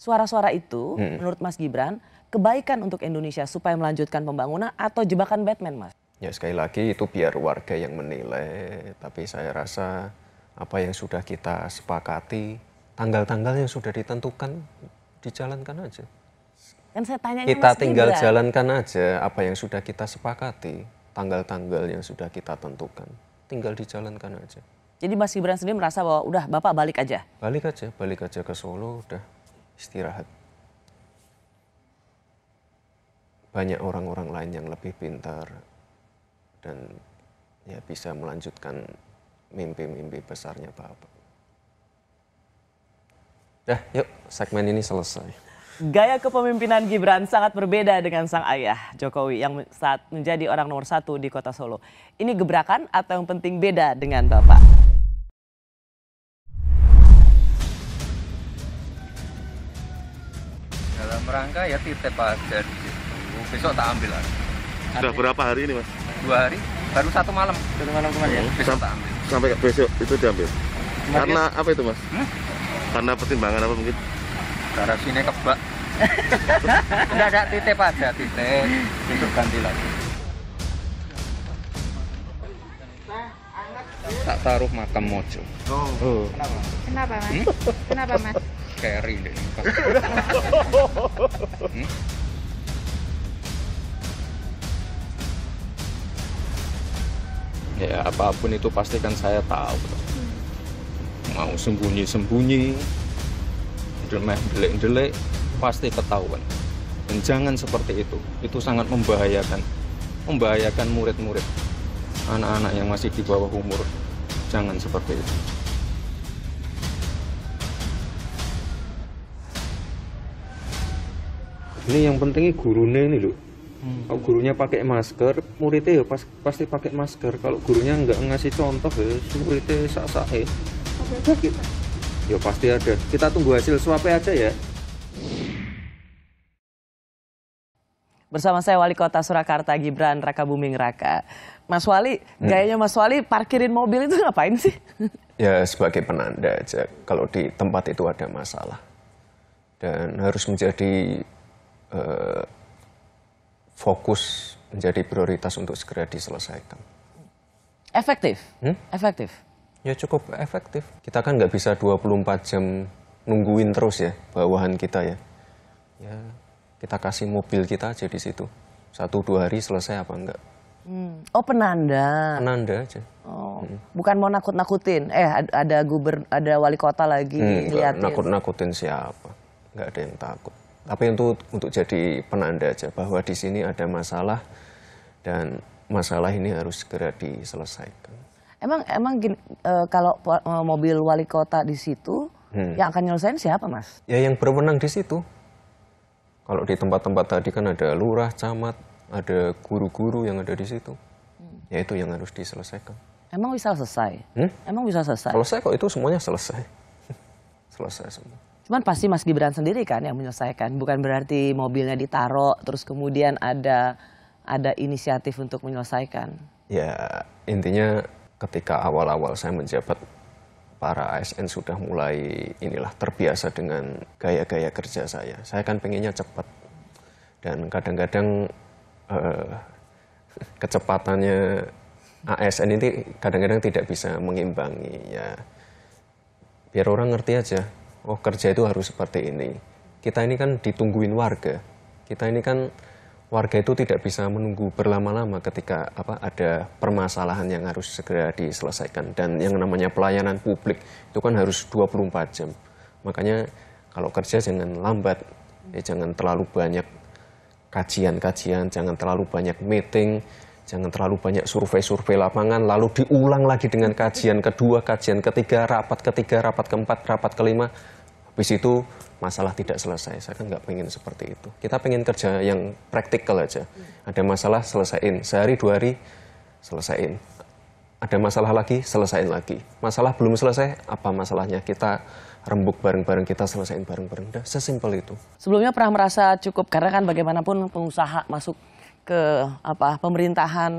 Speaker 1: suara-suara itu hmm. menurut Mas Gibran kebaikan untuk Indonesia supaya melanjutkan pembangunan atau jebakan Batman, Mas?
Speaker 2: Ya sekali lagi itu biar warga yang menilai, tapi saya rasa apa yang sudah kita sepakati, tanggal-tanggal yang sudah ditentukan dijalankan aja.
Speaker 1: Kan saya tanya kita Mas tinggal Gibran. jalankan
Speaker 2: aja apa yang sudah kita sepakati, tanggal-tanggal yang sudah kita tentukan,
Speaker 1: tinggal dijalankan aja. Jadi Mas Gibran sendiri merasa bahwa udah Bapak balik aja?
Speaker 2: Balik aja, balik aja ke Solo, udah istirahat. Banyak orang-orang lain yang lebih pintar dan ya bisa melanjutkan mimpi-mimpi besarnya Bapak. Dah, yuk segmen ini selesai.
Speaker 1: Gaya kepemimpinan Gibran sangat berbeda dengan sang ayah Jokowi yang saat menjadi orang nomor satu di kota Solo. Ini gebrakan atau yang penting beda dengan bapak?
Speaker 2: rangka ya titip aja di situ. Besok tak ambil lagi. Sudah
Speaker 1: berapa hari ini mas?
Speaker 2: Dua hari, baru satu malam. Satu malam kemarin Hmm. Besok tak ambil.
Speaker 1: Sampai besok itu
Speaker 2: diambil. Kemarin Karena ya? apa itu mas? Hmm? Karena pertimbangan apa mungkin? Karena sini kebak. Enggak ada titip aja titip. Besok ganti lagi. Tak taruh makam mojo. oh. Kenapa? Oh. Kenapa mas? Kenapa mas? carry deh. hmm? Ya apapun itu pasti kan saya tahu. Mau sembunyi-sembunyi, delek-delek, pasti ketahuan. Dan jangan seperti itu. Itu sangat membahayakan. Membahayakan murid-murid. Anak-anak yang masih di bawah umur. Jangan seperti itu. ini yang pentingnya gurunya ini loh hmm. kalau gurunya pakai masker muridnya ya pas, pasti pakai masker kalau gurunya nggak ngasih contoh ya muridnya sak sak ya apa ada ya pasti ada kita tunggu hasil suapnya aja ya
Speaker 1: Bersama saya Wali Kota Surakarta Gibran Raka Buming Raka. Mas Wali, hmm. gayanya Mas Wali parkirin mobil itu ngapain sih?
Speaker 2: Ya sebagai penanda aja kalau di tempat itu ada masalah. Dan harus menjadi uh, fokus menjadi prioritas untuk segera diselesaikan. Efektif? Hmm? Efektif? Ya cukup efektif. Kita kan nggak bisa 24 jam nungguin terus ya bawahan kita ya. Ya kita kasih mobil kita aja di situ. Satu dua hari selesai apa enggak?
Speaker 1: Hmm. Oh penanda.
Speaker 2: Penanda aja.
Speaker 1: Oh, hmm. bukan mau nakut-nakutin. Eh ada guber, ada wali kota lagi. Hmm, nakut-nakutin
Speaker 2: siapa? Nggak ada yang takut. Tapi untuk untuk jadi penanda aja bahwa di sini ada masalah dan masalah ini harus segera diselesaikan.
Speaker 1: Emang emang gini, e, kalau eh, mobil wali kota di situ hmm. yang akan nyelesain siapa mas?
Speaker 2: Ya yang berwenang di situ. Kalau di tempat-tempat tadi kan ada lurah, camat, ada guru-guru yang ada di situ. Hmm. Ya itu yang harus diselesaikan.
Speaker 1: Emang bisa selesai? Hmm? Emang bisa selesai?
Speaker 2: Selesai kok itu semuanya selesai. selesai semua.
Speaker 1: Cuman pasti Mas Gibran sendiri kan yang menyelesaikan, bukan berarti mobilnya ditaruh terus kemudian ada ada inisiatif untuk menyelesaikan.
Speaker 2: Ya, intinya ketika awal-awal saya menjabat para ASN sudah mulai inilah terbiasa dengan gaya-gaya kerja saya. Saya kan pengennya cepat. Dan kadang-kadang eh, kecepatannya ASN ini kadang-kadang tidak bisa mengimbangi ya. Biar orang ngerti aja oh kerja itu harus seperti ini. Kita ini kan ditungguin warga. Kita ini kan warga itu tidak bisa menunggu berlama-lama ketika apa ada permasalahan yang harus segera diselesaikan dan yang namanya pelayanan publik itu kan harus 24 jam. Makanya kalau kerja jangan lambat, ya jangan terlalu banyak kajian-kajian, jangan terlalu banyak meeting, Jangan terlalu banyak survei-survei lapangan, lalu diulang lagi dengan kajian kedua, kajian ketiga, rapat ketiga, rapat keempat, rapat kelima. Habis itu masalah tidak selesai. Saya kan nggak pengen seperti itu. Kita pengen kerja yang praktikal aja. Ada masalah, selesaiin. Sehari, dua hari, selesaiin. Ada masalah lagi, selesaiin lagi. Masalah belum selesai, apa masalahnya? Kita rembuk bareng-bareng, kita selesaiin bareng-bareng. sesimpel itu.
Speaker 1: Sebelumnya pernah merasa cukup, karena kan bagaimanapun pengusaha masuk ke apa pemerintahan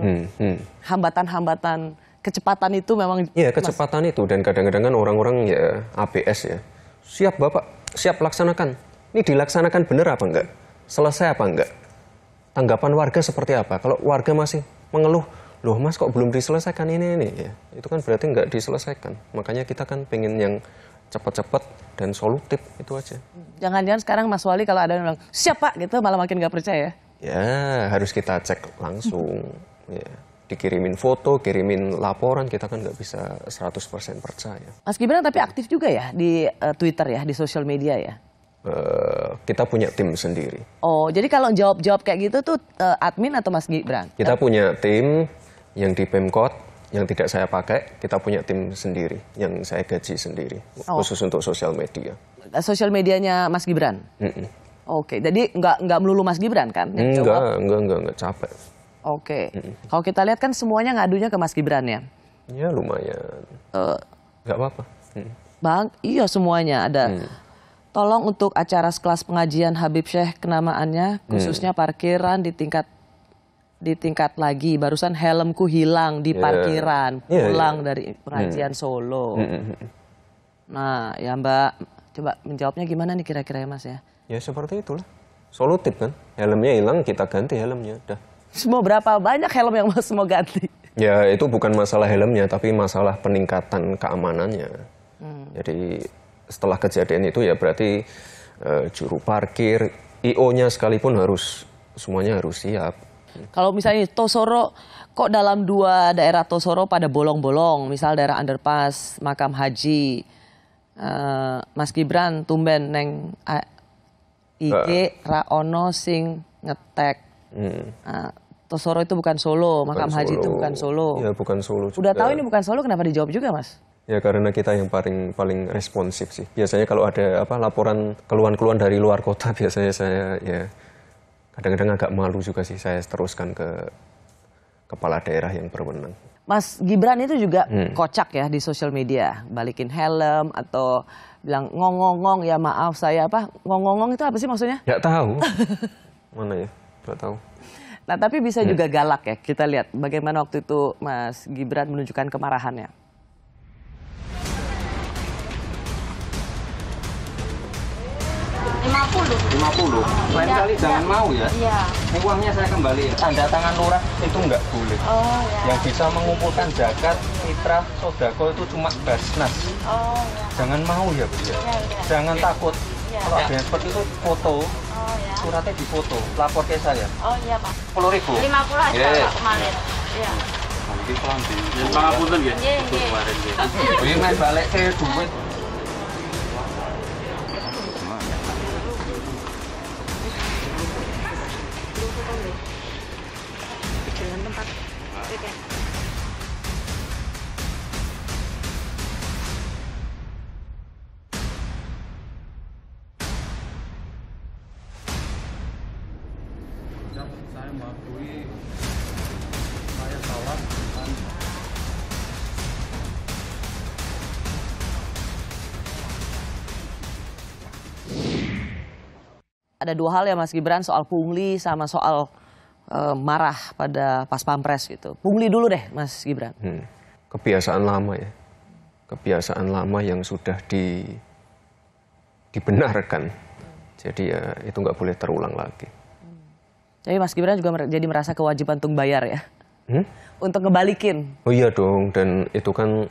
Speaker 1: hambatan-hambatan hmm, hmm. kecepatan itu memang ya kecepatan
Speaker 2: mas... itu dan kadang-kadang kan orang-orang ya ABS ya siap bapak siap laksanakan ini dilaksanakan bener apa enggak selesai apa enggak tanggapan warga seperti apa kalau warga masih mengeluh loh mas kok belum diselesaikan ini ini ya itu kan berarti enggak diselesaikan makanya kita kan pengen yang cepat-cepat dan solutif itu aja
Speaker 1: jangan-jangan sekarang mas Wali kalau ada yang bilang siap pak gitu malah makin nggak percaya
Speaker 2: ya harus kita cek langsung ya dikirimin foto, kirimin laporan, kita kan nggak bisa 100% percaya.
Speaker 1: Mas Gibran tapi aktif juga ya di uh, Twitter ya, di sosial media ya?
Speaker 2: Uh, kita punya tim sendiri.
Speaker 1: Oh, jadi kalau jawab-jawab kayak gitu tuh uh, admin atau Mas Gibran?
Speaker 2: Kita punya tim yang di Pemkot, yang tidak saya pakai, kita punya tim sendiri, yang saya gaji sendiri, oh. khusus untuk sosial media.
Speaker 1: Sosial medianya Mas Gibran? Mm -mm. Oke, jadi nggak nggak melulu Mas Gibran kan? Enggak, nggak
Speaker 2: enggak, enggak, enggak capek.
Speaker 1: Oke, mm. kalau kita lihat kan semuanya ngadunya ke Mas Gibran ya?
Speaker 2: Iya lumayan. Uh, apa-apa. Hmm.
Speaker 1: Bang, iya semuanya ada. Hmm. Tolong untuk acara sekelas pengajian Habib Syekh kenamaannya, mm. khususnya hmm. parkiran di tingkat di tingkat lagi. Barusan helmku hilang di ya. parkiran, yeah. Ya. pulang yeah, dari mm. pengajian hmm. Solo. Hmm. Nah, ya Mbak, coba menjawabnya gimana nih kira-kira ya Mas ya? ya seperti itulah
Speaker 2: solutif kan helmnya hilang kita ganti helmnya dah
Speaker 1: semua berapa banyak helm yang mas mau ganti
Speaker 2: ya itu bukan masalah helmnya tapi masalah peningkatan keamanannya hmm. jadi setelah kejadian itu ya berarti uh, juru parkir io-nya sekalipun harus semuanya harus siap
Speaker 1: kalau misalnya Tosoro kok dalam dua daerah Tosoro pada bolong-bolong misal daerah underpass makam haji eh, Mas Gibran tumben neng eh, IG uh. Raono sing ngetek. Hmm. Nah, Tosoro itu bukan Solo, bukan Makam Solo. Haji itu bukan Solo. Ya bukan Solo. Juga. Udah tahu ini bukan Solo, kenapa dijawab juga, Mas?
Speaker 2: Ya karena kita yang paling paling responsif sih. Biasanya kalau ada apa laporan keluhan-keluhan dari luar kota, biasanya saya ya kadang-kadang agak malu juga sih saya teruskan ke kepala daerah yang berwenang.
Speaker 1: Mas Gibran itu juga hmm. kocak ya di sosial media, balikin helm atau bilang ngong -ngong, ya maaf saya apa ngong -ngong itu apa sih maksudnya?
Speaker 2: Gak tahu. Mana ya? Gak tahu.
Speaker 1: Nah tapi bisa hmm. juga galak ya kita lihat bagaimana waktu itu Mas Gibran menunjukkan kemarahannya.
Speaker 2: lain ya, kali ya. jangan mau ya. Iya. ini Uangnya saya kembali. Ya. Tanda tangan lurah itu nggak boleh. Oh, ya. Yang bisa mengumpulkan zakat, fitrah, sodako itu cuma basnas. Oh, ya. Jangan mau ya Bu ya. ya, Jangan iya. takut. Ya. Kalau ada yang seperti itu foto, oh, ya. suratnya foto lapor ke saya.
Speaker 1: Oh iya Pak. 10 ribu. Lima aja yeah. kemarin. Iya.
Speaker 2: Nanti pelan pelan-pelan ya. Iya. Kemarin Ini balik ke duit. ada
Speaker 1: dua hal ya Mas Gibran soal pungli sama soal Eh, marah pada pas pampres gitu. Pungli dulu deh, Mas Gibran.
Speaker 2: Hmm. Kebiasaan lama ya, kebiasaan lama yang sudah di dibenarkan. Jadi ya itu nggak boleh terulang lagi.
Speaker 1: Jadi Mas Gibran juga mer jadi merasa kewajiban untuk bayar ya? Hmm? Untuk ngebalikin?
Speaker 2: Oh iya dong, dan itu kan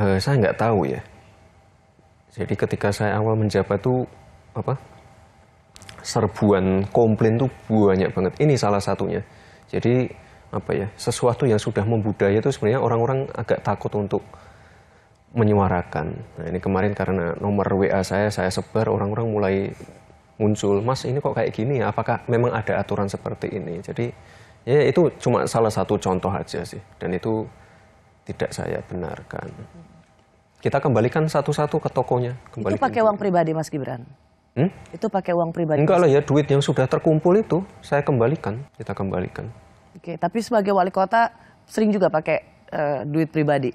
Speaker 2: uh, saya nggak tahu ya. Jadi ketika saya awal menjabat tuh apa? serbuan komplain tuh banyak banget. Ini salah satunya. Jadi apa ya sesuatu yang sudah membudaya itu sebenarnya orang-orang agak takut untuk menyuarakan. Nah ini kemarin karena nomor WA saya saya sebar orang-orang mulai muncul, Mas ini kok kayak gini ya? Apakah memang ada aturan seperti ini? Jadi ya itu cuma salah satu contoh aja sih, dan itu tidak saya benarkan. Kita kembalikan satu-satu ke tokonya. Kembali itu pakai
Speaker 1: uang pribadi Mas Gibran? Hmm? Itu pakai uang pribadi? Enggak lah ya,
Speaker 2: duit yang sudah terkumpul itu saya kembalikan, kita kembalikan.
Speaker 1: Oke, tapi sebagai wali kota sering juga pakai uh, duit pribadi?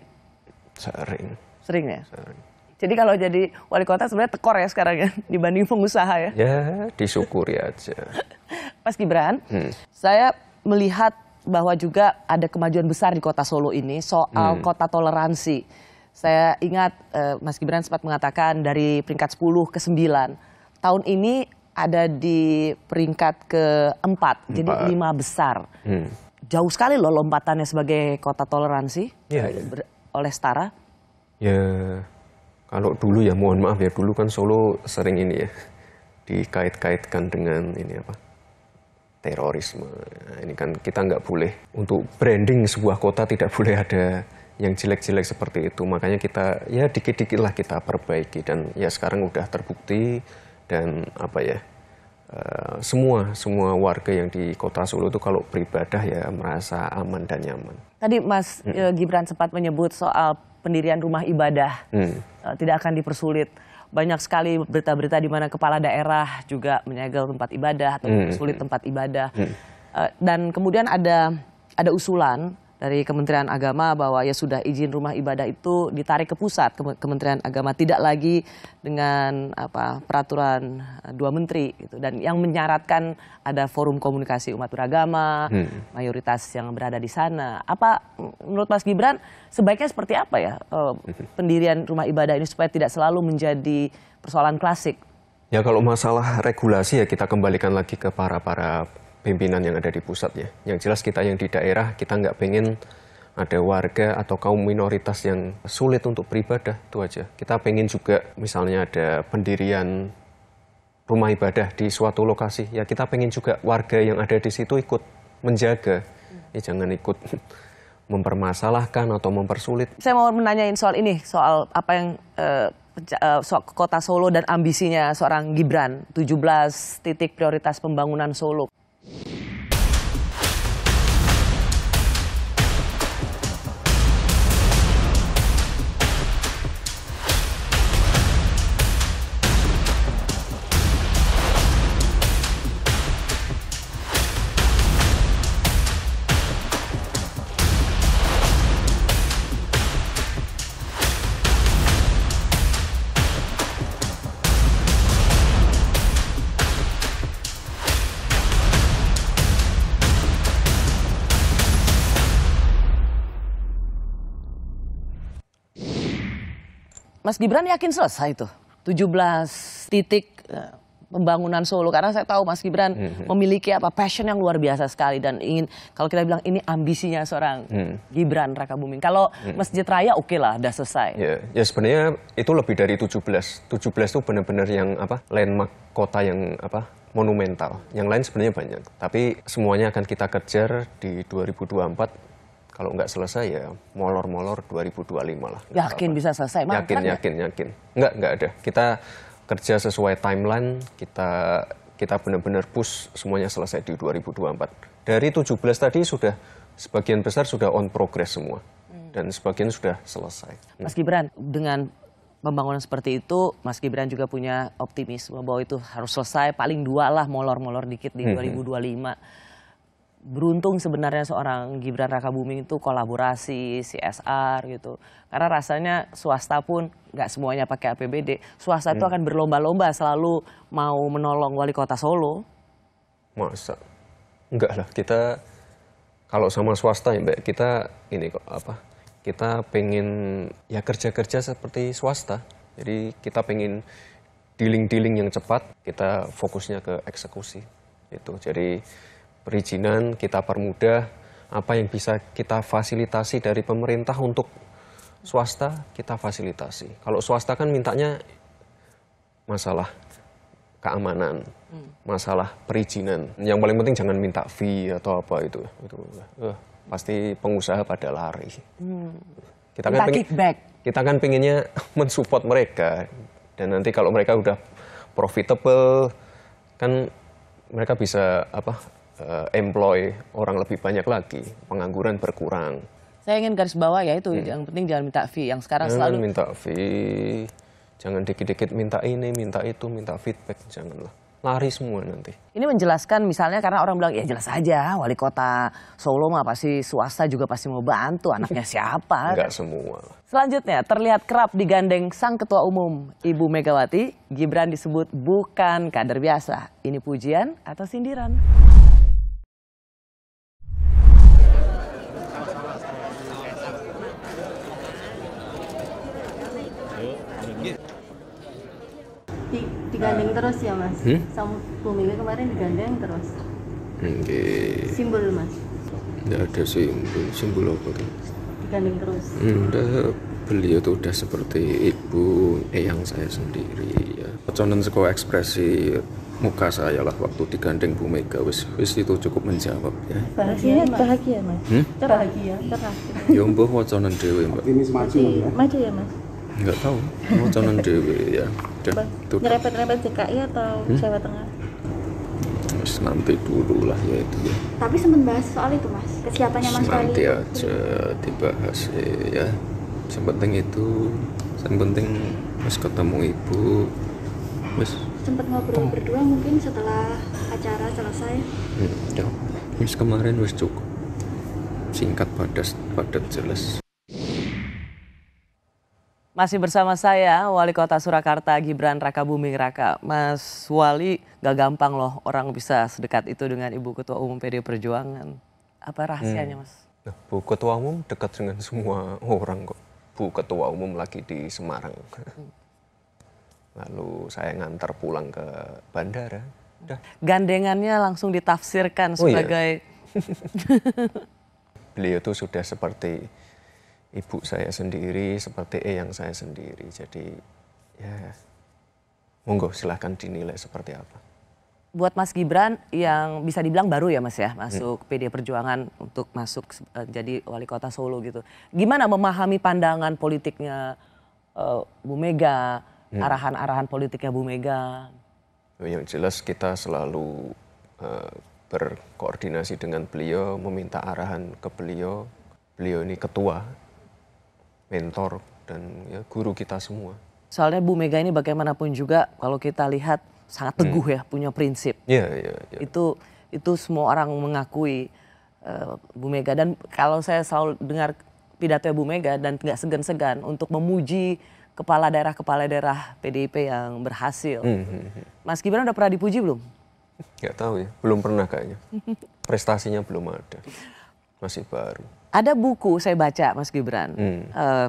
Speaker 1: Sering. Sering ya? Sering. Jadi kalau jadi wali kota sebenarnya tekor ya sekarang ya dibanding pengusaha ya?
Speaker 2: Ya, disyukuri aja.
Speaker 1: Mas Gibran, hmm. saya melihat bahwa juga ada kemajuan besar di kota Solo ini soal hmm. kota toleransi. Saya ingat eh, Mas Gibran sempat mengatakan dari peringkat 10 ke 9 tahun ini ada di peringkat keempat, empat. jadi lima besar. Hmm. Jauh sekali loh lompatannya sebagai kota toleransi ya, ya. oleh Setara.
Speaker 2: Ya, kalau dulu ya mohon maaf ya dulu kan Solo sering ini ya dikait-kaitkan dengan ini apa terorisme. Nah, ini kan kita nggak boleh untuk branding sebuah kota tidak boleh ada yang jelek-jelek seperti itu. Makanya kita ya dikit-dikit lah kita perbaiki dan ya sekarang udah terbukti dan apa ya eh, semua semua warga yang di kota Solo itu kalau beribadah ya merasa aman dan nyaman.
Speaker 1: Tadi Mas hmm. Eh, Gibran sempat menyebut soal pendirian rumah ibadah hmm. Eh, tidak akan dipersulit. Banyak sekali berita-berita di mana kepala daerah juga menyegel tempat ibadah atau hmm. sulit tempat ibadah. Hmm. dan kemudian ada ada usulan dari Kementerian Agama bahwa ya sudah izin rumah ibadah itu ditarik ke pusat ke Kementerian Agama tidak lagi dengan apa peraturan eh, dua menteri gitu dan yang menyaratkan ada forum komunikasi umat beragama hmm. mayoritas yang berada di sana apa menurut Mas Gibran sebaiknya seperti apa ya eh, pendirian rumah ibadah ini supaya tidak selalu menjadi persoalan klasik
Speaker 2: Ya kalau masalah regulasi ya kita kembalikan lagi ke para para pimpinan yang ada di pusatnya. Yang jelas kita yang di daerah, kita nggak pengen ada warga atau kaum minoritas yang sulit untuk beribadah, itu aja. Kita pengen juga misalnya ada pendirian rumah ibadah di suatu lokasi, ya kita pengen juga warga yang ada di situ ikut menjaga. Ya jangan ikut mempermasalahkan atau mempersulit.
Speaker 1: Saya mau menanyain soal ini, soal apa yang eh, eh, soal kota Solo dan ambisinya seorang Gibran, 17 titik prioritas pembangunan Solo. Yeah. Mas Gibran yakin selesai tuh 17 titik eh, pembangunan Solo karena saya tahu Mas Gibran hmm, hmm. memiliki apa passion yang luar biasa sekali dan ingin kalau kita bilang ini ambisinya seorang hmm. Gibran Raka Buming. Kalau hmm. Masjid Raya oke okay lah udah selesai. Ya,
Speaker 2: ya sebenarnya itu lebih dari 17. 17 itu benar-benar yang apa? landmark kota yang apa? monumental. Yang lain sebenarnya banyak, tapi semuanya akan kita kejar di 2024 kalau nggak selesai ya molor-molor 2025 lah.
Speaker 1: Yakin bisa selesai? Mantap yakin, ya?
Speaker 2: yakin, yakin. Nggak, nggak ada. Kita kerja sesuai timeline, kita kita benar-benar push semuanya selesai di 2024. Dari 17 tadi sudah sebagian besar sudah on progress semua hmm. dan sebagian sudah selesai. Hmm.
Speaker 1: Mas Gibran, dengan pembangunan seperti itu, Mas Gibran juga punya optimis bahwa itu harus selesai paling dua lah molor-molor dikit di hmm. 2025. Hmm beruntung sebenarnya seorang Gibran Raka Buming itu kolaborasi CSR gitu. Karena rasanya swasta pun nggak semuanya pakai APBD. Swasta itu hmm. akan berlomba-lomba selalu mau menolong wali kota Solo.
Speaker 2: Masa? Enggak lah, kita kalau sama swasta ya Mbak, kita ini kok apa? Kita pengen ya kerja-kerja seperti swasta. Jadi kita pengen dealing-dealing yang cepat, kita fokusnya ke eksekusi. Itu. Jadi perizinan, kita permudah apa yang bisa kita fasilitasi dari pemerintah untuk swasta kita fasilitasi. Kalau swasta kan mintanya masalah keamanan, hmm. masalah perizinan. Yang paling penting jangan minta fee atau apa itu. Itu uh, pasti pengusaha pada lari. Hmm. Kita kan pengen, kita kan pengennya mensupport mereka dan nanti kalau mereka udah profitable kan mereka bisa apa uh, employ orang lebih banyak lagi, pengangguran berkurang.
Speaker 1: Saya ingin garis bawah ya itu, hmm. yang penting jangan minta fee, yang sekarang jangan selalu...
Speaker 2: minta fee, jangan dikit-dikit minta ini, minta itu, minta feedback, janganlah.
Speaker 1: Lari semua nanti. Ini menjelaskan misalnya karena orang bilang, ya jelas aja wali kota Solo mah pasti swasta juga pasti mau bantu, anaknya siapa. Enggak semua. Selanjutnya, terlihat kerap digandeng sang ketua umum Ibu Megawati, Gibran disebut bukan kader biasa. Ini pujian atau sindiran?
Speaker 3: digandeng terus ya mas hmm? sama Bu kemarin digandeng terus
Speaker 2: okay. simbol mas tidak ada simbol simbol apa tuh
Speaker 1: digandeng terus hmm,
Speaker 2: udah beliau tuh udah seperti ibu eyang eh, saya sendiri ya peconan sekolah ekspresi muka saya lah waktu digandeng Bu Mega wis wis itu cukup menjawab ya
Speaker 1: bahagia iya, mas. bahagia mas hmm? bahagia cerah
Speaker 2: ya mbah wacanan dewi mbak ini semacam ya maju ya mas nggak tahu mau calon dewi ya udah
Speaker 3: nyerempet-nyerempet DKI atau hmm? Jawa Tengah
Speaker 2: Mas nanti dulu lah ya itu ya.
Speaker 3: Tapi sempat bahas soal itu mas, kesiapannya mas Nanti Wali.
Speaker 2: aja dibahas ya, ya. Yang penting itu, yang penting mas ketemu ibu, mas.
Speaker 3: Sempat ngobrol oh. berdua mungkin setelah acara selesai.
Speaker 2: Hmm, ya. Mas kemarin mas cukup singkat padat padat jelas.
Speaker 1: Masih bersama saya Wali Kota Surakarta Gibran Raka Buming Raka. Mas Wali gak gampang loh orang bisa sedekat itu dengan Ibu Ketua Umum PD Perjuangan. Apa rahasianya hmm. Mas?
Speaker 2: Nah, Bu Ketua Umum dekat dengan semua orang kok. Bu Ketua Umum lagi di Semarang. Hmm. Lalu saya ngantar pulang ke bandara.
Speaker 1: Udah. Gandengannya langsung ditafsirkan oh, iya. sebagai... Iya.
Speaker 2: Beliau itu sudah seperti ibu saya sendiri seperti E yang saya sendiri. Jadi ya monggo silahkan dinilai seperti apa.
Speaker 1: Buat Mas Gibran yang bisa dibilang baru ya Mas ya hmm. masuk hmm. PD Perjuangan untuk masuk eh, jadi wali kota Solo gitu. Gimana memahami pandangan politiknya uh, Bu Mega, hmm. arahan-arahan hmm. politiknya Bu Mega?
Speaker 2: Oh, yang jelas kita selalu uh, berkoordinasi dengan beliau, meminta arahan ke beliau. Beliau ini ketua mentor dan ya, guru kita semua.
Speaker 1: Soalnya Bu Mega ini bagaimanapun juga kalau kita lihat sangat hmm. teguh hmm. ya punya prinsip. Iya yeah, iya. Yeah, yeah. Itu itu semua orang mengakui uh, Bu Mega dan kalau saya selalu dengar pidato Bu Mega dan nggak segan-segan untuk memuji kepala daerah kepala daerah PDIP yang berhasil. Hmm, hmm, -hmm. Mas Gibran udah pernah dipuji belum?
Speaker 2: Gak tahu ya, belum pernah kayaknya. Prestasinya belum ada, masih baru
Speaker 1: ada buku saya baca Mas Gibran. Hmm. Uh,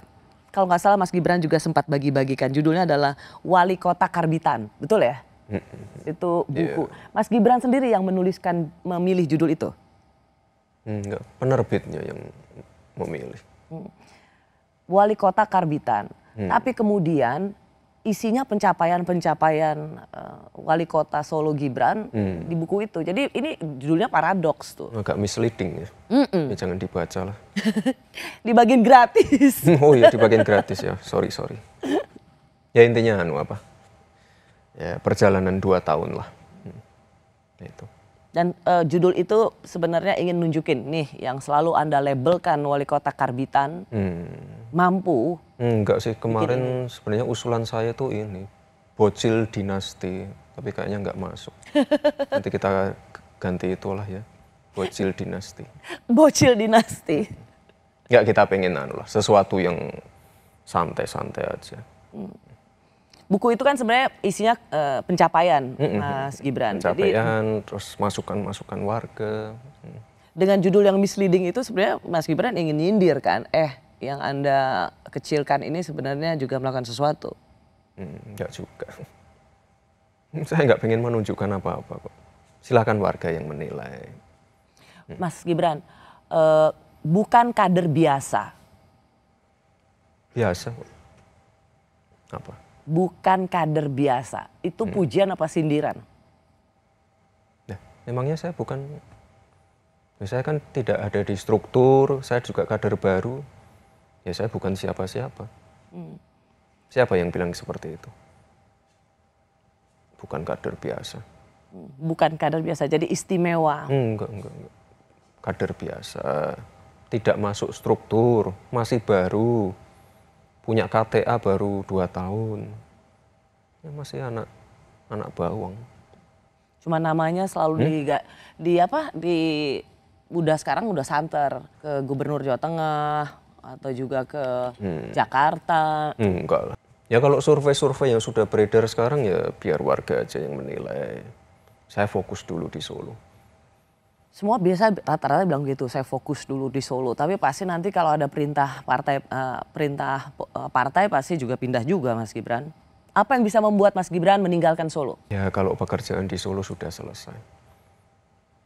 Speaker 1: kalau nggak salah Mas Gibran juga sempat bagi-bagikan judulnya adalah Wali Kota Karbitan, betul ya? Hmm. Itu buku. Yeah. Mas Gibran sendiri yang menuliskan memilih judul itu.
Speaker 2: Enggak, hmm, penerbitnya yang memilih.
Speaker 1: Hmm. Wali Kota Karbitan. Hmm. Tapi kemudian isinya pencapaian-pencapaian uh, wali kota Solo Gibran hmm. di buku itu. Jadi ini judulnya paradoks tuh. Agak misleading ya. Mm -mm. ya jangan dibaca lah. di gratis. oh iya di gratis
Speaker 2: ya. Sorry sorry. Ya intinya anu apa? Ya perjalanan dua tahun lah. Hmm. Nah, itu.
Speaker 1: Dan uh, judul itu sebenarnya ingin nunjukin nih yang selalu anda labelkan wali kota Karbitan
Speaker 2: hmm.
Speaker 1: mampu.
Speaker 2: Enggak sih kemarin sebenarnya usulan saya tuh ini bocil dinasti, tapi kayaknya nggak masuk. Nanti kita ganti itulah ya bocil dinasti.
Speaker 1: bocil dinasti.
Speaker 2: Enggak kita pengen anu lah sesuatu yang santai-santai aja.
Speaker 1: Hmm buku itu kan sebenarnya isinya uh, pencapaian mm -mm. Mas Gibran. Pencapaian,
Speaker 2: Jadi, terus masukan-masukan warga.
Speaker 1: Dengan judul yang misleading itu sebenarnya Mas Gibran ingin nyindir kan, eh yang Anda kecilkan ini sebenarnya juga melakukan sesuatu.
Speaker 2: Enggak mm, enggak juga. Saya nggak pengen menunjukkan apa-apa kok. Silahkan warga yang menilai.
Speaker 1: Mm. Mas Gibran, uh, bukan kader biasa. Biasa. Apa? bukan kader biasa. Itu hmm. pujian apa sindiran?
Speaker 2: Ya, memangnya saya bukan ya, saya kan tidak ada di struktur, saya juga kader baru. Ya saya bukan siapa-siapa. Hmm. Siapa yang bilang seperti itu? Bukan kader biasa.
Speaker 1: Hmm, bukan kader biasa, jadi istimewa.
Speaker 2: Enggak, enggak, enggak. Kader biasa, tidak masuk struktur, masih baru punya KTA baru 2 tahun. Ya masih anak anak bawang.
Speaker 1: Cuma namanya selalu hmm? di di apa di udah sekarang udah santer ke gubernur Jawa Tengah atau juga ke hmm. Jakarta.
Speaker 2: Hmm, enggak lah. Ya kalau survei-survei yang sudah beredar sekarang ya biar warga aja yang menilai. Saya fokus dulu di Solo
Speaker 1: semua biasa rata-rata bilang gitu saya fokus dulu di Solo tapi pasti nanti kalau ada perintah partai uh, perintah eh, partai pasti juga pindah juga Mas Gibran apa yang bisa membuat Mas Gibran meninggalkan Solo
Speaker 2: ya kalau pekerjaan di Solo sudah selesai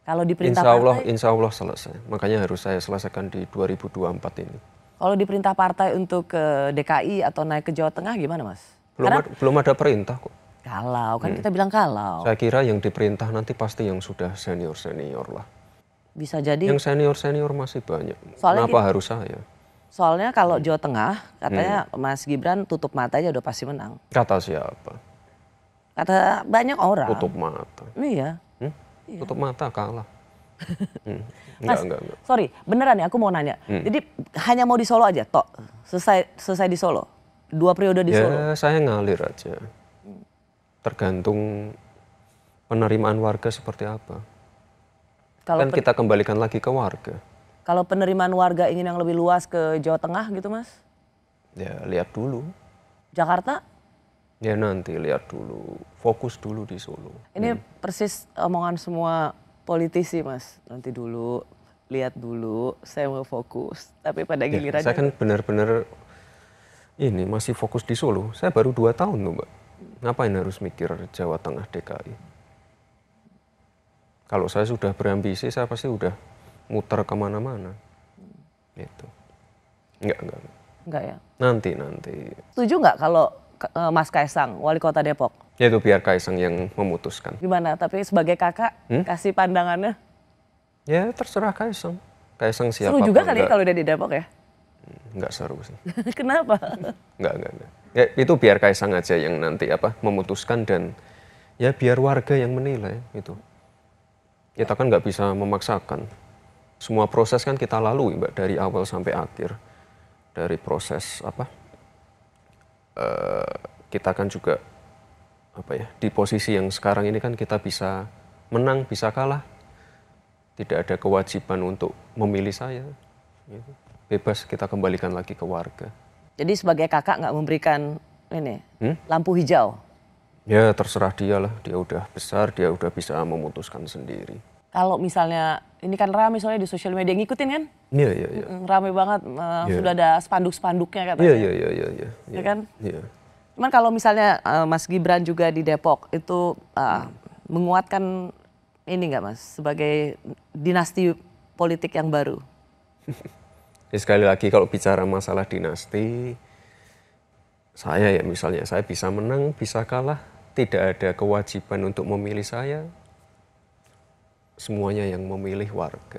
Speaker 1: kalau di perintah Insya Allah partai,
Speaker 2: Insya Allah selesai makanya harus saya selesaikan di 2024 ini
Speaker 1: kalau di perintah partai untuk ke DKI atau naik ke Jawa Tengah gimana Mas belum Karena, ada,
Speaker 2: belum ada perintah kok
Speaker 1: kalau kan hmm. kita bilang kalau.
Speaker 2: Saya kira yang diperintah nanti pasti yang sudah senior senior lah.
Speaker 1: Bisa jadi. Yang
Speaker 2: senior senior masih banyak. Soalnya Kenapa kita, harus saya?
Speaker 1: Soalnya kalau Jawa Tengah katanya hmm. Mas Gibran tutup mata aja udah pasti menang.
Speaker 2: Kata siapa?
Speaker 1: Kata banyak orang. Tutup
Speaker 2: mata. Iya. Hmm? Iya. Tutup mata kalah. hmm. Enggak, Mas, enggak, enggak.
Speaker 1: sorry, beneran ya aku mau nanya. Hmm. Jadi hanya mau di Solo aja, tok. Selesai selesai di Solo. Dua periode di ya, Solo. Ya,
Speaker 2: saya ngalir aja tergantung penerimaan warga seperti apa. Kalau kan kita kembalikan lagi ke warga.
Speaker 1: Kalau penerimaan warga ingin yang lebih luas ke Jawa Tengah gitu mas?
Speaker 2: Ya lihat dulu. Jakarta? Ya nanti lihat dulu, fokus dulu di Solo.
Speaker 1: Ini hmm. persis omongan semua politisi mas, nanti dulu, lihat dulu, saya mau fokus. Tapi pada ya, giliran... Ya, saya kan
Speaker 2: benar-benar ini masih fokus di Solo, saya baru dua tahun loh mbak ngapain harus mikir Jawa Tengah DKI? Kalau saya sudah berambisi, saya pasti udah muter kemana-mana. Itu. Enggak, enggak. Enggak ya? Nanti, nanti.
Speaker 1: Setuju enggak kalau eh, Mas Kaisang, wali kota Depok?
Speaker 2: Ya itu biar Kaisang yang memutuskan.
Speaker 1: Gimana? Tapi sebagai kakak, hmm? kasih pandangannya? Ya terserah Kaisang.
Speaker 2: Kaisang siapa? Seru juga kali kalau udah di Depok ya? Enggak seru sih. Kenapa? Enggak, enggak, enggak. Ya, itu biar Kaisang aja yang nanti apa memutuskan dan ya biar warga yang menilai itu. Kita kan nggak bisa memaksakan. Semua proses kan kita lalui mbak dari awal sampai akhir dari proses apa uh, kita kan juga apa ya di posisi yang sekarang ini kan kita bisa menang bisa kalah tidak ada kewajiban untuk memilih saya gitu. bebas kita kembalikan lagi ke warga
Speaker 1: jadi sebagai kakak nggak memberikan ini hmm? lampu hijau.
Speaker 2: Ya terserah dia lah, dia udah besar, dia udah bisa memutuskan sendiri.
Speaker 1: Kalau misalnya ini kan ramai soalnya di sosial media ngikutin kan? Iya iya iya. Ramai banget uh, ya. sudah ada spanduk-spanduknya katanya. Iya iya iya iya. Iya ya kan? Iya. Cuman kalau misalnya uh, Mas Gibran juga di Depok itu uh, hmm. menguatkan ini nggak Mas sebagai dinasti politik yang
Speaker 3: baru?
Speaker 2: Ya sekali lagi kalau bicara masalah dinasti, saya ya misalnya saya bisa menang, bisa kalah, tidak ada kewajiban untuk memilih saya. Semuanya yang memilih warga.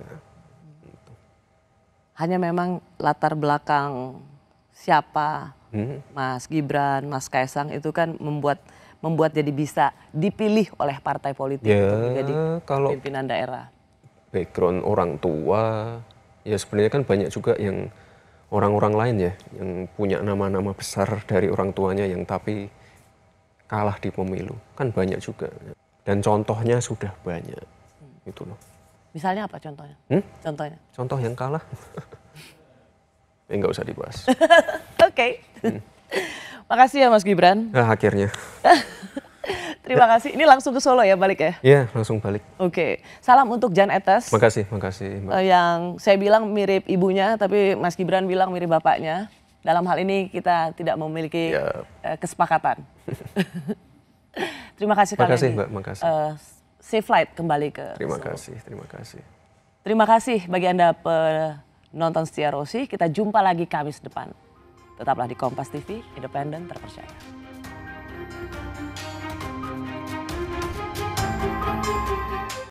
Speaker 2: Gitu.
Speaker 1: Hanya memang latar belakang siapa hmm. Mas Gibran, Mas Kaisang itu kan membuat membuat jadi bisa dipilih oleh partai politik ya, untuk menjadi kalau pimpinan daerah.
Speaker 2: Background orang tua, ya sebenarnya kan banyak juga yang orang-orang lain ya yang punya nama-nama besar dari orang tuanya yang tapi kalah di pemilu kan banyak juga dan contohnya sudah banyak hmm. itu loh
Speaker 1: misalnya apa contohnya hmm? contohnya
Speaker 2: contoh yang kalah enggak eh, nggak usah dibahas
Speaker 1: oke okay. hmm. makasih ya Mas Gibran nah, akhirnya Terima kasih. Ini langsung ke Solo ya balik ya?
Speaker 2: Iya, langsung balik.
Speaker 1: Oke. Okay. Salam untuk Jan Etes. Makasih, makasih. Mbak. Eh, yang saya bilang mirip ibunya, tapi Mas Gibran bilang mirip bapaknya. Dalam hal ini kita tidak memiliki ya. kesepakatan. terima kasih kalian. Makasih Mbak, makasih. Uh, safe flight kembali ke Terima Solo. kasih, terima kasih. Terima kasih bagi Anda penonton setia Rosi. Kita jumpa lagi Kamis depan. Tetaplah di Kompas TV, independen, terpercaya. Thank you.